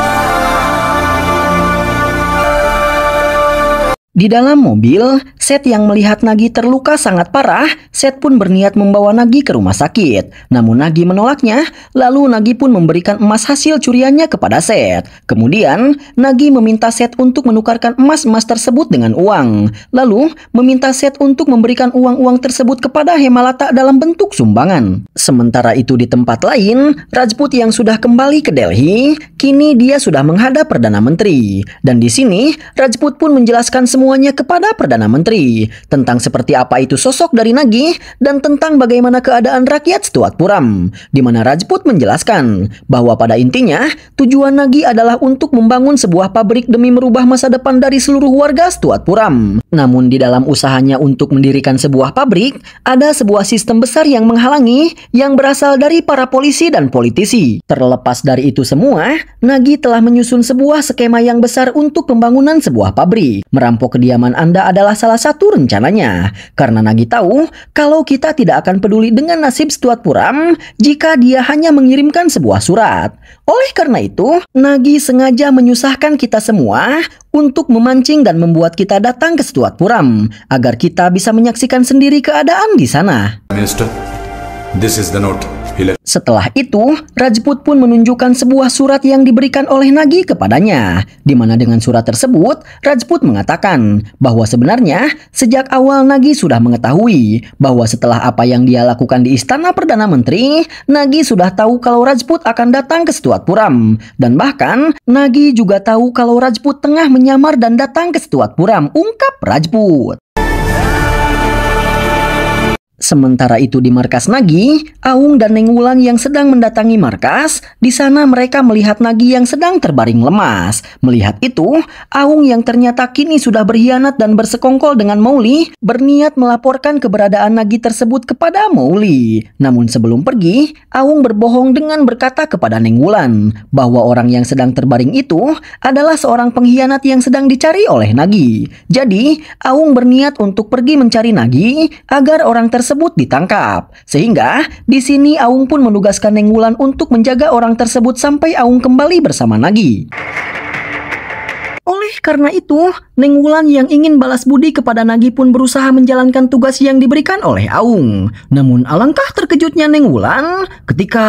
Di dalam mobil, set yang melihat Nagi terluka sangat parah, set pun berniat membawa Nagi ke rumah sakit. Namun Nagi menolaknya, lalu Nagi pun memberikan emas hasil curiannya kepada set Kemudian, Nagi meminta set untuk menukarkan emas-emas tersebut dengan uang. Lalu, meminta set untuk memberikan uang-uang tersebut kepada Hemalata dalam bentuk sumbangan. Sementara itu di tempat lain, Rajput yang sudah kembali ke Delhi, kini dia sudah menghadap Perdana Menteri. Dan di sini, Rajput pun menjelaskan semua semuanya kepada Perdana Menteri tentang seperti apa itu sosok dari Nagih dan tentang bagaimana keadaan rakyat Stuart Puram, di mana Rajput menjelaskan bahwa pada intinya tujuan Nagih adalah untuk membangun sebuah pabrik demi merubah masa depan dari seluruh warga Stuart Puram. Namun di dalam usahanya untuk mendirikan sebuah pabrik, ada sebuah sistem besar yang menghalangi yang berasal dari para polisi dan politisi. Terlepas dari itu semua, Nagih telah menyusun sebuah skema yang besar untuk pembangunan sebuah pabrik, merampok kediaman Anda adalah salah satu rencananya. Karena Nagi tahu kalau kita tidak akan peduli dengan nasib Stuart Puram jika dia hanya mengirimkan sebuah surat. Oleh karena itu, Nagi sengaja menyusahkan kita semua untuk memancing dan membuat kita datang ke Stuart Puram agar kita bisa menyaksikan sendiri keadaan di sana. Minister, this is the note. Setelah itu, Rajput pun menunjukkan sebuah surat yang diberikan oleh Nagi kepadanya, di mana dengan surat tersebut, Rajput mengatakan bahwa sebenarnya sejak awal Nagi sudah mengetahui bahwa setelah apa yang dia lakukan di istana Perdana Menteri, Nagi sudah tahu kalau Rajput akan datang ke Puram. Dan bahkan, Nagi juga tahu kalau Rajput tengah menyamar dan datang ke Puram, ungkap Rajput. Sementara itu di markas Nagi, Aung dan Neng Wulan yang sedang mendatangi markas, di sana mereka melihat Nagi yang sedang terbaring lemas. Melihat itu, Aung yang ternyata kini sudah berkhianat dan bersekongkol dengan Mauli, berniat melaporkan keberadaan Nagi tersebut kepada Mouli. Namun sebelum pergi, Aung berbohong dengan berkata kepada Neng Wulan bahwa orang yang sedang terbaring itu adalah seorang pengkhianat yang sedang dicari oleh Nagi. Jadi, Aung berniat untuk pergi mencari Nagi agar orang tersebut tersebut ditangkap. Sehingga di sini Aung pun menugaskan Neng Wulan untuk menjaga orang tersebut sampai Aung kembali bersama Nagi. Oleh karena itu, Neng Wulan yang ingin balas budi kepada Nagi pun berusaha menjalankan tugas yang diberikan oleh Aung. Namun alangkah terkejutnya Neng Wulan ketika...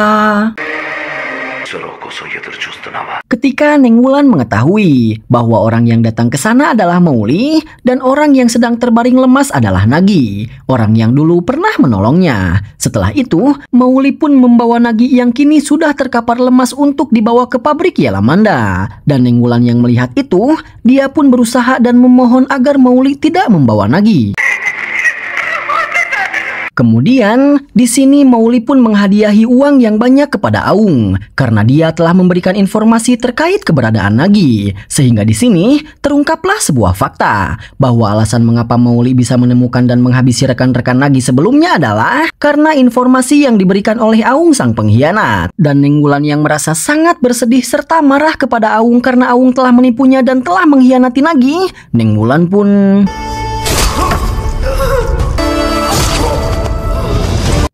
Ketika Neng Wulan mengetahui bahwa orang yang datang ke sana adalah Mauli dan orang yang sedang terbaring lemas adalah Nagi, orang yang dulu pernah menolongnya. Setelah itu, Mauli pun membawa Nagi yang kini sudah terkapar lemas untuk dibawa ke pabrik Yalamanda. Dan Neng Wulan yang melihat itu, dia pun berusaha dan memohon agar Mauli tidak membawa Nagi. Kemudian, di sini Mauli pun menghadiahi uang yang banyak kepada Aung karena dia telah memberikan informasi terkait keberadaan Nagi. Sehingga di sini terungkaplah sebuah fakta bahwa alasan mengapa Mauli bisa menemukan dan menghabisi rekan-rekan Nagi sebelumnya adalah karena informasi yang diberikan oleh Aung sang pengkhianat. Dan Ningulan yang merasa sangat bersedih serta marah kepada Aung karena Aung telah menipunya dan telah mengkhianati Nagi, Ningulan pun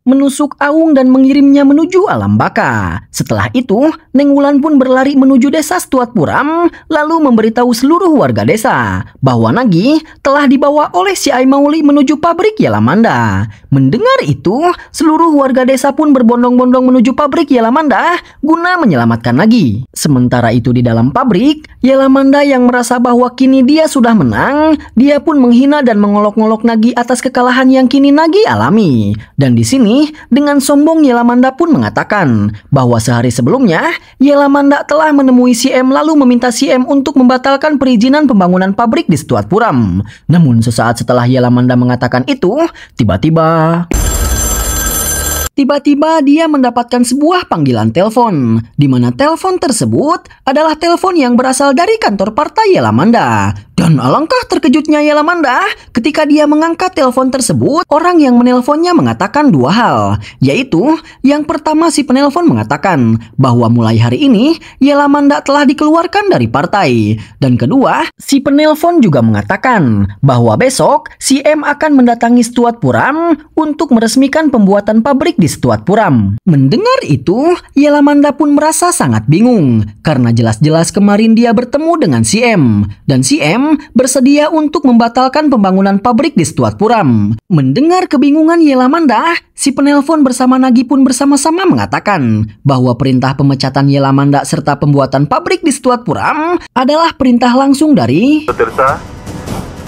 menusuk Aung dan mengirimnya menuju alam baka. Setelah itu, Neng Wulan pun berlari menuju desa Stuat Puram, lalu memberitahu seluruh warga desa bahwa Nagi telah dibawa oleh si Aimauli menuju pabrik Yalamanda. Mendengar itu, seluruh warga desa pun berbondong-bondong menuju pabrik Yalamanda guna menyelamatkan Nagi. Sementara itu di dalam pabrik, Yalamanda yang merasa bahwa kini dia sudah menang, dia pun menghina dan mengolok-ngolok Nagi atas kekalahan yang kini Nagi alami. Dan di sini dengan sombong Yelamanda pun mengatakan bahwa sehari sebelumnya, Yelamanda telah menemui CM lalu meminta CM untuk membatalkan perizinan pembangunan pabrik di Setuat Puram. Namun sesaat setelah Yelamanda mengatakan itu, tiba-tiba tiba-tiba dia mendapatkan sebuah panggilan telepon, di mana telepon tersebut adalah telepon yang berasal dari kantor partai Yelamanda. Dan alangkah terkejutnya Yelamanda ketika dia mengangkat telepon tersebut, orang yang menelponnya mengatakan dua hal, yaitu yang pertama si penelpon mengatakan bahwa mulai hari ini Yelamanda telah dikeluarkan dari partai, dan kedua si penelpon juga mengatakan bahwa besok si M akan mendatangi Stuart Puram untuk meresmikan pembuatan pabrik di Stuart Puram. Mendengar itu, Yelamanda pun merasa sangat bingung karena jelas-jelas kemarin dia bertemu dengan Cm dan Cm bersedia untuk membatalkan pembangunan pabrik di Stuart Puram. Mendengar kebingungan Yelamanda, si penelpon bersama Nagi pun bersama-sama mengatakan bahwa perintah pemecatan Yelamanda serta pembuatan pabrik di Stuart Puram adalah perintah langsung dari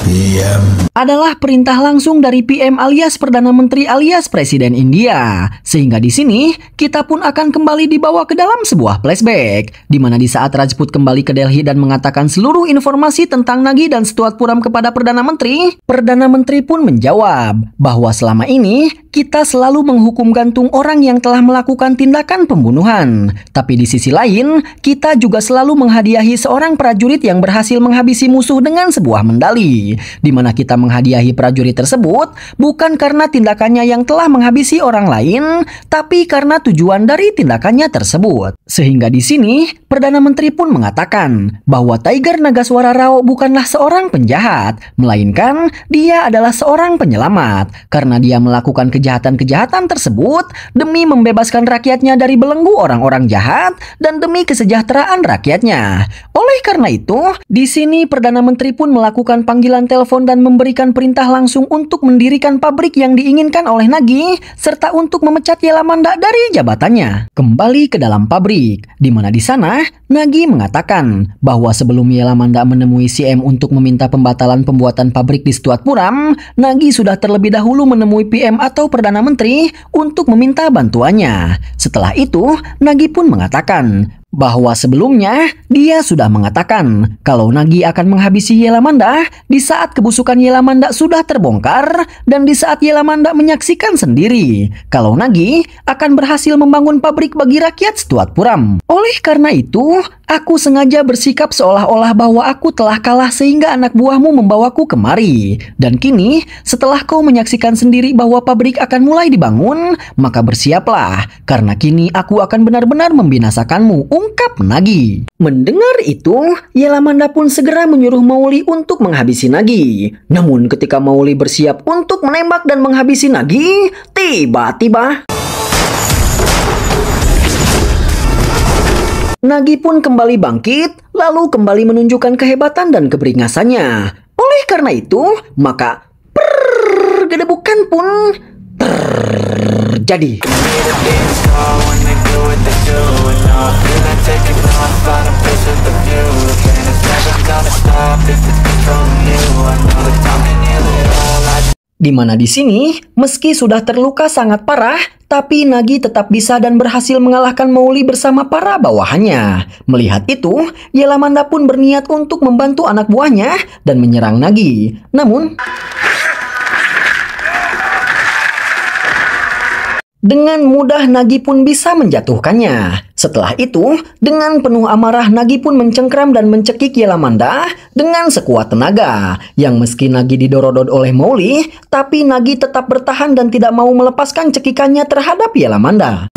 PM Adalah perintah langsung dari PM alias Perdana Menteri alias Presiden India. Sehingga di sini, kita pun akan kembali dibawa ke dalam sebuah flashback. Di mana di saat Rajput kembali ke Delhi dan mengatakan seluruh informasi tentang Nagi dan Stuart Puram kepada Perdana Menteri, Perdana Menteri pun menjawab bahwa selama ini kita selalu menghukum gantung orang yang telah melakukan tindakan pembunuhan. Tapi di sisi lain, kita juga selalu menghadiahi seorang prajurit yang berhasil menghabisi musuh dengan sebuah mendali. Di mana kita menghadiahi prajurit tersebut bukan karena tindakannya yang telah menghabisi orang lain, tapi karena tujuan dari tindakannya tersebut. Sehingga di sini, Perdana Menteri pun mengatakan bahwa Tiger Nagaswara Rao bukanlah seorang penjahat, melainkan dia adalah seorang penyelamat karena dia melakukan kejahatan kejahatan-kejahatan tersebut demi membebaskan rakyatnya dari belenggu orang-orang jahat dan demi kesejahteraan rakyatnya. Oleh karena itu, di sini Perdana Menteri pun melakukan panggilan telepon dan memberikan perintah langsung untuk mendirikan pabrik yang diinginkan oleh Nagi serta untuk memecat Yelamanda dari jabatannya. Kembali ke dalam pabrik, di mana di sana Nagi mengatakan bahwa sebelum Yelamanda menemui CM untuk meminta pembatalan pembuatan pabrik di Stuart Puram, Nagi sudah terlebih dahulu menemui PM atau Perdana Menteri untuk meminta bantuannya. Setelah itu, Nagi pun mengatakan bahwa sebelumnya dia sudah mengatakan kalau Nagi akan menghabisi Yelamanda di saat kebusukan Yelamanda sudah terbongkar dan di saat Yelamanda menyaksikan sendiri kalau Nagi akan berhasil membangun pabrik bagi rakyat Setuat Puram. Oleh karena itu, Aku sengaja bersikap seolah-olah bahwa aku telah kalah sehingga anak buahmu membawaku kemari. Dan kini, setelah kau menyaksikan sendiri bahwa pabrik akan mulai dibangun, maka bersiaplah, karena kini aku akan benar-benar membinasakanmu, ungkap Nagi. Mendengar itu, Yelamanda pun segera menyuruh Mauli untuk menghabisi Nagi. Namun ketika Mauli bersiap untuk menembak dan menghabisi Nagi, tiba-tiba... Nagi pun kembali bangkit, lalu kembali menunjukkan kehebatan dan keberingasannya. Oleh karena itu, maka per gedebukan pun terjadi. Di mana di sini, meski sudah terluka sangat parah, tapi Nagi tetap bisa dan berhasil mengalahkan Mauli bersama para bawahannya. Melihat itu, Yelamanda pun berniat untuk membantu anak buahnya dan menyerang Nagi. Namun... Dengan mudah Nagi pun bisa menjatuhkannya. Setelah itu, dengan penuh amarah Nagi pun mencengkram dan mencekik Yelamanda dengan sekuat tenaga. Yang meski Nagi didorodot oleh Mowgli, tapi Nagi tetap bertahan dan tidak mau melepaskan cekikannya terhadap Yelamanda.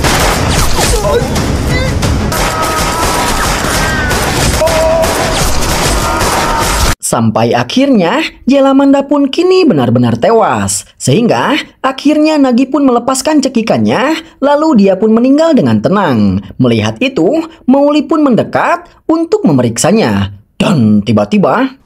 Sampai akhirnya, Jelamanda pun kini benar-benar tewas. Sehingga, akhirnya Nagi pun melepaskan cekikannya, lalu dia pun meninggal dengan tenang. Melihat itu, Mauli pun mendekat untuk memeriksanya. Dan tiba-tiba...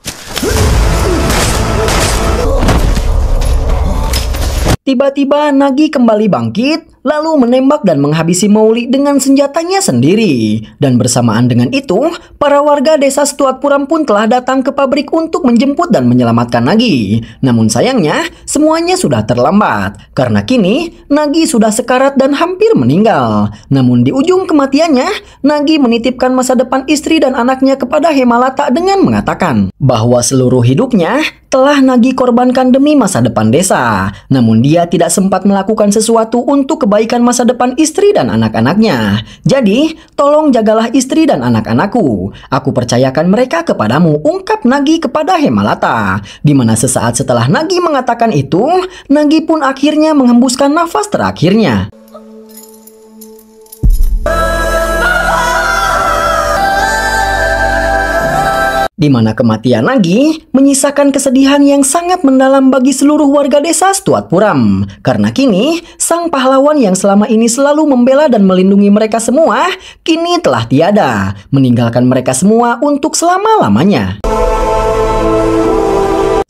Tiba-tiba Nagi kembali bangkit lalu menembak dan menghabisi Mauli dengan senjatanya sendiri. Dan bersamaan dengan itu, para warga desa Puram pun telah datang ke pabrik untuk menjemput dan menyelamatkan Nagi. Namun sayangnya, semuanya sudah terlambat, karena kini Nagi sudah sekarat dan hampir meninggal. Namun di ujung kematiannya, Nagi menitipkan masa depan istri dan anaknya kepada Hemalata dengan mengatakan bahwa seluruh hidupnya telah Nagi korbankan demi masa depan desa. Namun dia tidak sempat melakukan sesuatu untuk ke kebaikan masa depan istri dan anak-anaknya. Jadi, tolong jagalah istri dan anak-anakku. Aku percayakan mereka kepadamu, ungkap Nagi kepada Hemalata. Di mana sesaat setelah Nagi mengatakan itu, Nagi pun akhirnya menghembuskan nafas terakhirnya. di mana kematian Nagi menyisakan kesedihan yang sangat mendalam bagi seluruh warga desa Stuat Puram. Karena kini, sang pahlawan yang selama ini selalu membela dan melindungi mereka semua, kini telah tiada, meninggalkan mereka semua untuk selama-lamanya.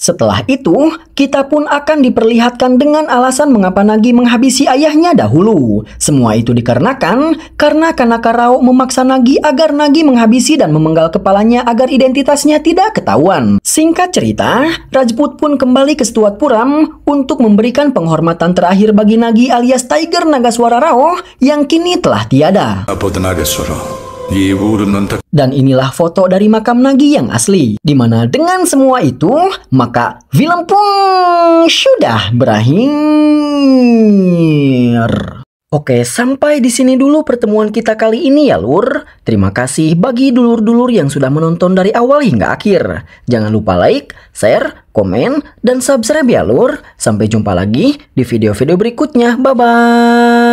Setelah itu, kita pun akan diperlihatkan dengan alasan mengapa Nagi menghabisi ayahnya dahulu. Semua itu dikarenakan karena Kanaka Rao memaksa Nagi agar Nagi menghabisi dan memenggal kepalanya agar identitasnya tidak ketahuan. Singkat cerita, Rajput pun kembali ke Stuart Puram untuk memberikan penghormatan terakhir bagi Nagi alias Tiger Nagaswara Rao yang kini telah tiada. Apa tenaga suara? Dan inilah foto dari makam Nagi yang asli, dimana dengan semua itu, maka film pun sudah berakhir. Oke, sampai di sini dulu pertemuan kita kali ini ya lur. Terima kasih bagi dulur-dulur yang sudah menonton dari awal hingga akhir. Jangan lupa like, share, komen, dan subscribe ya lur. Sampai jumpa lagi di video-video berikutnya. Bye-bye.